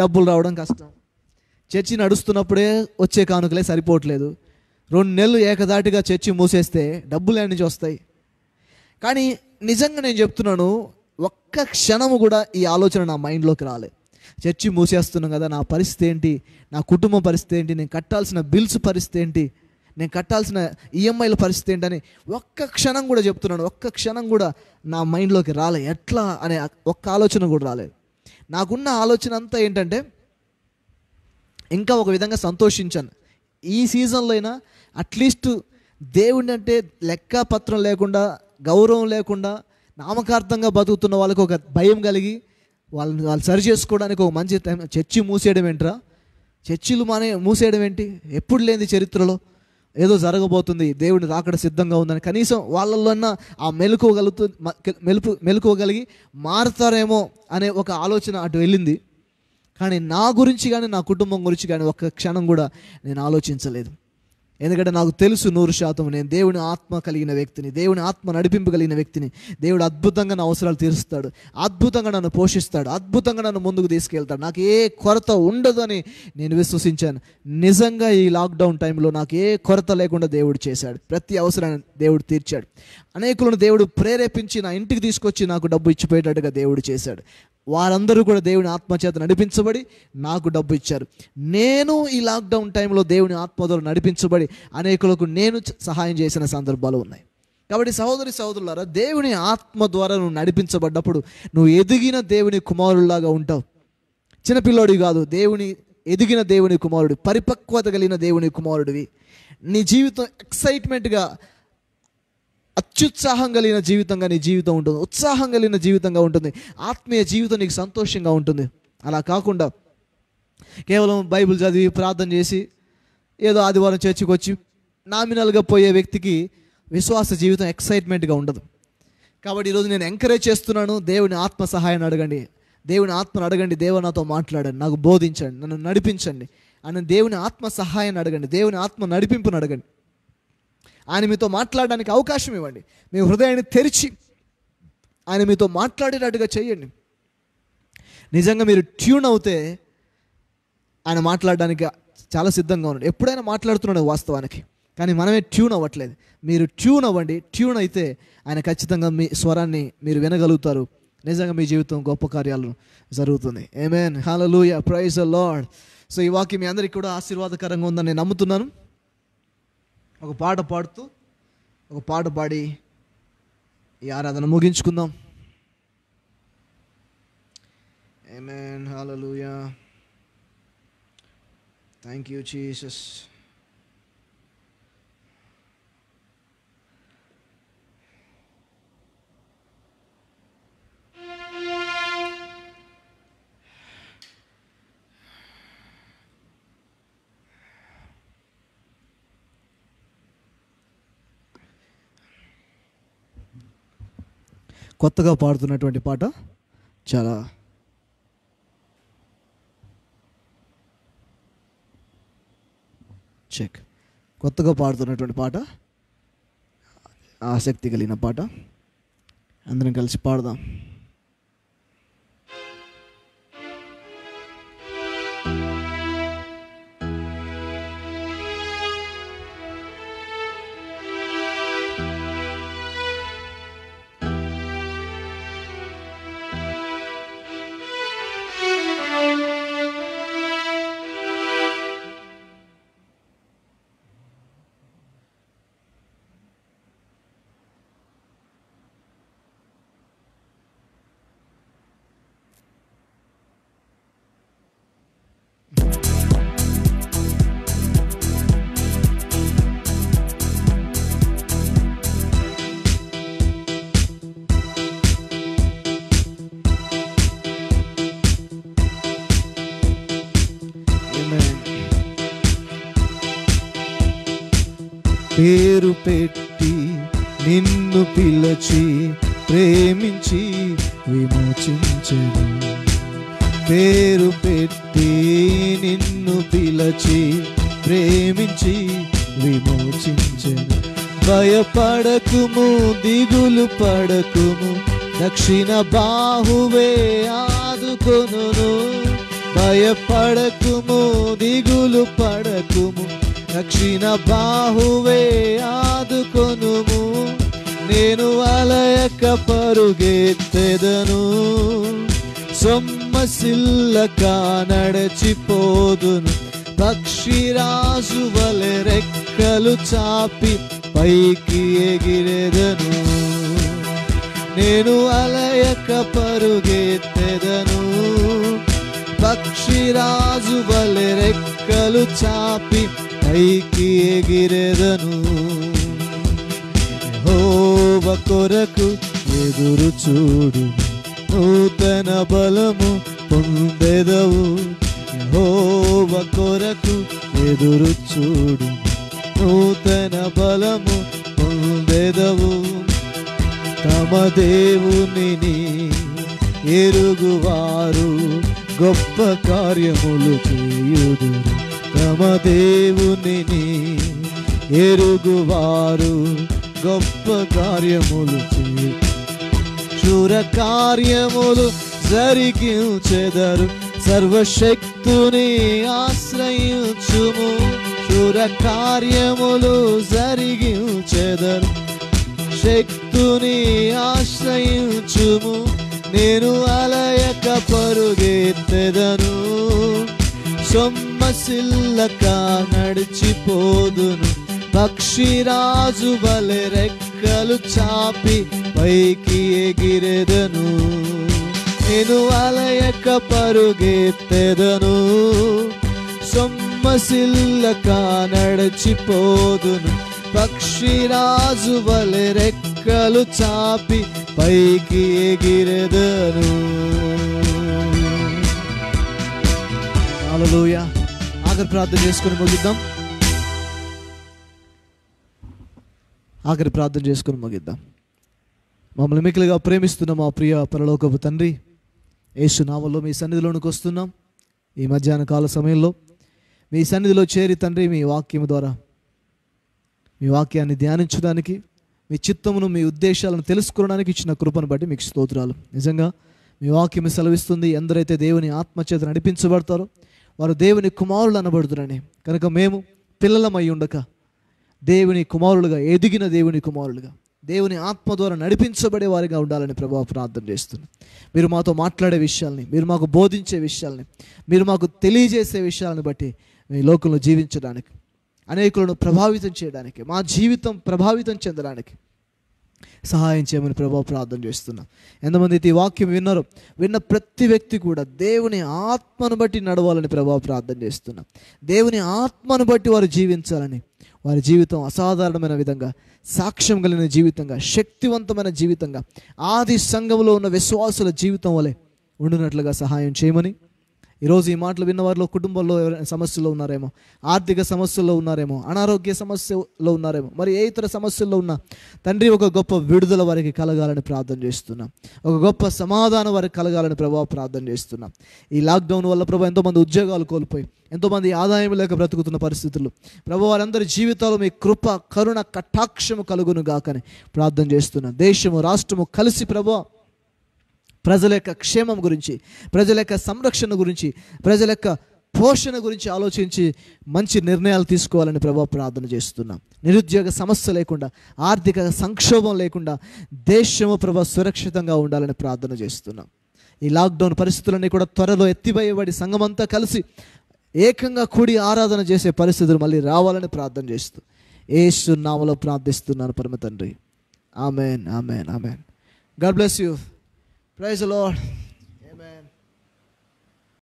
డబ్బులు రావడం కష్టం చర్చి నడుస్తున్నప్పుడే వచ్చే కానుకలే సరిపోవట్లేదు రెండు నెలలు ఏకదాటిగా చర్చి మూసేస్తే డబ్బులు నుంచి వస్తాయి కానీ నిజంగా నేను చెప్తున్నాను ఒక్క క్షణము కూడా ఈ ఆలోచన నా మైండ్లోకి రాలే చర్చి మూసేస్తున్నాం కదా నా పరిస్థితి ఏంటి నా కుటుంబ పరిస్థితి ఏంటి నేను కట్టాల్సిన బిల్స్ పరిస్థితి ఏంటి నేను కట్టాల్సిన ఈఎంఐల పరిస్థితి ఏంటని ఒక్క క్షణం కూడా చెప్తున్నాను ఒక్క క్షణం కూడా నా మైండ్లోకి రాలే ఎట్లా అనే ఒక్క ఆలోచన కూడా రాలేదు నాకున్న ఆలోచన అంతా ఏంటంటే ఇంకా ఒక విధంగా సంతోషించాను ఈ సీజన్లో అయినా అట్లీస్ట్ దేవుడి అంటే లెక్కపత్రం లేకుండా గౌరవం లేకుండా నామకార్థంగా బతుకుతున్న వాళ్ళకు ఒక భయం కలిగి వాళ్ళని వాళ్ళు సరి చేసుకోవడానికి ఒక మంచి టైం చర్చి మూసేయడం ఏంట్రా చర్చిలు మానే మూసేయడం ఏంటి ఎప్పుడు లేని చరిత్రలో ఏదో జరగబోతుంది దేవుడు రాకడ సిద్ధంగా ఉందని కనీసం వాళ్ళలోన్న ఆ మెలుకోగలుగుతూ మెలుపు మెలుకోగలిగి మారుతారేమో అనే ఒక ఆలోచన అటు వెళ్ళింది కానీ నా గురించి కానీ నా కుటుంబం గురించి కానీ ఒక్క క్షణం కూడా నేను ఆలోచించలేదు ఎందుకంటే నాకు తెలుసు నూరు శాతం నేను దేవుని ఆత్మ కలిగిన వ్యక్తిని దేవుని ఆత్మ నడిపింపు కలిగిన వ్యక్తిని దేవుడు అద్భుతంగా నా అవసరాలు తీరుస్తాడు అద్భుతంగా నన్ను పోషిస్తాడు అద్భుతంగా నన్ను ముందుకు తీసుకెళ్తాడు నాకు ఏ కొరత ఉండదు నేను విశ్వసించాను నిజంగా ఈ లాక్డౌన్ టైంలో నాకు ఏ కొరత లేకుండా దేవుడు చేశాడు ప్రతి అవసరాన్ని దేవుడు తీర్చాడు అనేకులను దేవుడు ప్రేరేపించి నా ఇంటికి తీసుకొచ్చి నాకు డబ్బు ఇచ్చిపోయేటట్టుగా దేవుడు చేశాడు వారందరూ కూడా దేవుని ఆత్మచేత నడిపించబడి నాకు డబ్బు ఇచ్చారు నేను ఈ లాక్డౌన్ టైంలో దేవుని ఆత్మ ద్వారా నడిపించబడి అనేకులకు నేను సహాయం చేసిన సందర్భాలు ఉన్నాయి కాబట్టి సహోదరి సహోదరులారా దేవుని ఆత్మ ద్వారా నువ్వు నడిపించబడ్డప్పుడు నువ్వు ఎదిగిన దేవుని కుమారుల్లాగా ఉంటావు చిన్నపిల్లోడివి కాదు దేవుని ఎదిగిన దేవుని కుమారుడు పరిపక్వత కలిగిన దేవుని కుమారుడివి నీ జీవితం ఎక్సైట్మెంట్గా అత్యుత్సాహం కలిగిన జీవితంగా నీ జీవితం ఉంటుంది ఉత్సాహం కలిగిన జీవితంగా ఉంటుంది ఆత్మీయ జీవితం నీకు సంతోషంగా ఉంటుంది అలా కాకుండా కేవలం బైబిల్ చదివి ప్రార్థన చేసి ఏదో ఆదివారం చర్చికి వచ్చి నామినల్గా పోయే వ్యక్తికి విశ్వాస జీవితం ఎక్సైట్మెంట్గా ఉండదు కాబట్టి ఈరోజు నేను ఎంకరేజ్ చేస్తున్నాను దేవుని ఆత్మ సహాయాన్ని అడగండి దేవుని ఆత్మను అడగండి దేవ నాతో మాట్లాడండి నాకు బోధించండి నన్ను నడిపించండి అని దేవుని ఆత్మ సహాయాన్ని అడగండి దేవుని ఆత్మ నడిపింపును అడగండి ఆయన మీతో మాట్లాడడానికి అవకాశం ఇవ్వండి మీ హృదయాన్ని తెరిచి ఆయన మీతో మాట్లాడేటట్టుగా చేయండి నిజంగా మీరు ట్యూన్ అవుతే ఆయన మాట్లాడడానికి చాలా సిద్ధంగా ఉన్నాడు ఎప్పుడైనా మాట్లాడుతున్నాడు వాస్తవానికి కానీ మనమే ట్యూన్ అవ్వట్లేదు మీరు ట్యూన్ అవ్వండి ట్యూన్ అయితే ఆయన ఖచ్చితంగా మీ స్వరాన్ని మీరు వినగలుగుతారు నిజంగా మీ జీవితం గొప్ప కార్యాలు జరుగుతుంది amen hallelujah praise Lord so ఈ వాక్యం మీ అందరికీ కూడా ఆశీర్వాదకరంగా ఉందని నేను నమ్ముతున్నాను ఒక పాట పాడుతూ ఒక పాట పాడి ఈ ఆరాధన ముగించుకుందాం Amen. Hallelujah. Thank you, Jesus. కొత్తగా పాడుతున్నటువంటి పాట చాలా చెక్ కొత్తగా పాడుతున్నటువంటి పాట ఆసక్తి కలిగిన పాట అందరం కలిసి పాడదాం పేరు పెట్టి నిన్ను పిలచి ప్రేమించి విమోచించను పేరు పెట్టి నిన్ను పిలచి ప్రేమించి విమోచించను భయపడకుము దిగులు పడకుము దక్షిణ బాహువే ఆదుకొను భయపడకుము దిగులు పడకుము రక్షణ బాహువే ఆదుకొనుము నేను అలయక పరుగెత్తెదను సొమ్మసిల్లక నడచిపోదును పక్షిరాజు వలె రెక్కలు చాపి పైకి ఎగిరెదను నేను అలయక పరుగెత్తెదను పక్షిరాజు వలె రెక్కలు చాపి పైకి ఎగిరేదను హోవ కొరకు ఎదురు చూడు నూతన బలము పొందెదవు హోవ కొరకు ఎదురు చూడు నూతన బలము పొందెదవు తమ దేవునిని ఎరుగువారు గొప్ప కార్యములు చేయుదురు తమ దేవునిని ఎరుగువారు గొప్ప కార్యములు చూర కార్యములు చెదరు సర్వశక్తుని ఆశ్రయించుము చూర కార్యములు చెదరు శక్తుని ఆశ్రయించుము నేను అలయక పరుగెత్తెదను సొమ్మసిల్లక నడిచిపోదును పక్షిరాజు వలె రెక్కలు చాపి పైకి ఎగిరెదను నేను అలయక పరుగెత్తెదను సొమ్మసిల్లక నడిచిపోదును పక్షిరాజు వలె రెక్కలు చాపి పైకి ఎగిరెదను హలలుయ ఆఖరి ప్రార్థన చేసుకుని ముగిద్దాం ఆఖరి ప్రార్థన చేసుకుని ముగిద్దాం మమ్మల్ని మిక్కులుగా ప్రేమిస్తున్న మా ప్రియ పరలోకపు తండ్రి యేసు నావల్లో మీ సన్నిధిలోనికి వస్తున్నాం ఈ మధ్యాహ్న కాల సమయంలో మీ సన్నిధిలో చేరి తండ్రి మీ వాక్యం ద్వారా మీ వాక్యాన్ని ధ్యానించడానికి మీ చిత్తమును మీ ఉద్దేశాలను తెలుసుకోవడానికి ఇచ్చిన కృపను బట్టి మీకు స్తోత్రాలు నిజంగా మీ వాక్యం సెలవిస్తుంది ఎందరైతే దేవుని ఆత్మచేత నడిపించబడతారో వారు దేవుని కుమారులు అనబడుతురని కనుక మేము పిల్లలమై ఉండక దేవుని కుమారులుగా ఎదిగిన దేవుని కుమారులుగా దేవుని ఆత్మ ద్వారా నడిపించబడే వారిగా ఉండాలని ప్రభావ ప్రార్థన చేస్తుంది మీరు మాతో మాట్లాడే విషయాల్ని మీరు మాకు బోధించే విషయాల్ని మీరు మాకు తెలియజేసే విషయాలను బట్టి మీ లోకంలో జీవించడానికి అనేకులను ప్రభావితం చేయడానికి మా జీవితం ప్రభావితం చెందడానికి సహాయం చేయమని ప్రభావ ప్రార్థన చేస్తున్నాం ఎంతమంది అయితే ఈ వాక్యం విన్నారు విన్న ప్రతి వ్యక్తి కూడా దేవుని ఆత్మను బట్టి నడవాలని ప్రభావ ప్రార్థన చేస్తున్నాం దేవుని ఆత్మను బట్టి వారు జీవించాలని వారి జీవితం అసాధారణమైన విధంగా సాక్ష్యం కలిగిన జీవితంగా శక్తివంతమైన జీవితంగా ఆది సంఘంలో ఉన్న విశ్వాసుల జీవితం వలె ఉండునట్లుగా సహాయం చేయమని ఈరోజు ఈ మాటలు విన్న వారిలో కుటుంబంలో సమస్యలో ఉన్నారేమో ఆర్థిక సమస్యల్లో ఉన్నారేమో అనారోగ్య సమస్యలో ఉన్నారేమో మరి ఏ ఇతర సమస్యల్లో ఉన్నా తండ్రి ఒక గొప్ప విడుదల వారికి కలగాలని ప్రార్థన చేస్తున్నాం ఒక గొప్ప సమాధానం వారికి కలగాలని ప్రభావ ప్రార్థన చేస్తున్నాం ఈ లాక్డౌన్ వల్ల ప్రభావ ఎంతోమంది ఉద్యోగాలు కోల్పోయి ఎంతోమంది ఆదాయం లేక బ్రతుకుతున్న పరిస్థితులు ప్రభు వారందరి జీవితాలు మీ కృప కరుణ కటాక్షము కలుగును గాకని ప్రార్థన చేస్తున్నాం దేశము రాష్ట్రము కలిసి ప్రభావ ప్రజల యొక్క క్షేమం గురించి ప్రజల యొక్క సంరక్షణ గురించి ప్రజల యొక్క పోషణ గురించి ఆలోచించి మంచి నిర్ణయాలు తీసుకోవాలని ప్రభావ ప్రార్థన చేస్తున్నాం నిరుద్యోగ సమస్య లేకుండా ఆర్థిక సంక్షోభం లేకుండా దేశము ప్రభా సురక్షితంగా ఉండాలని ప్రార్థన చేస్తున్నాం ఈ లాక్డౌన్ పరిస్థితులన్నీ కూడా త్వరలో ఎత్తివేయబడి సంఘమంతా కలిసి ఏకంగా కూడి ఆరాధన చేసే పరిస్థితులు మళ్ళీ రావాలని ప్రార్థన చేస్తూ ఏసు నామలో ప్రార్థిస్తున్నాను పరమ తండ్రి amen amen amen God bless you Praise the Lord.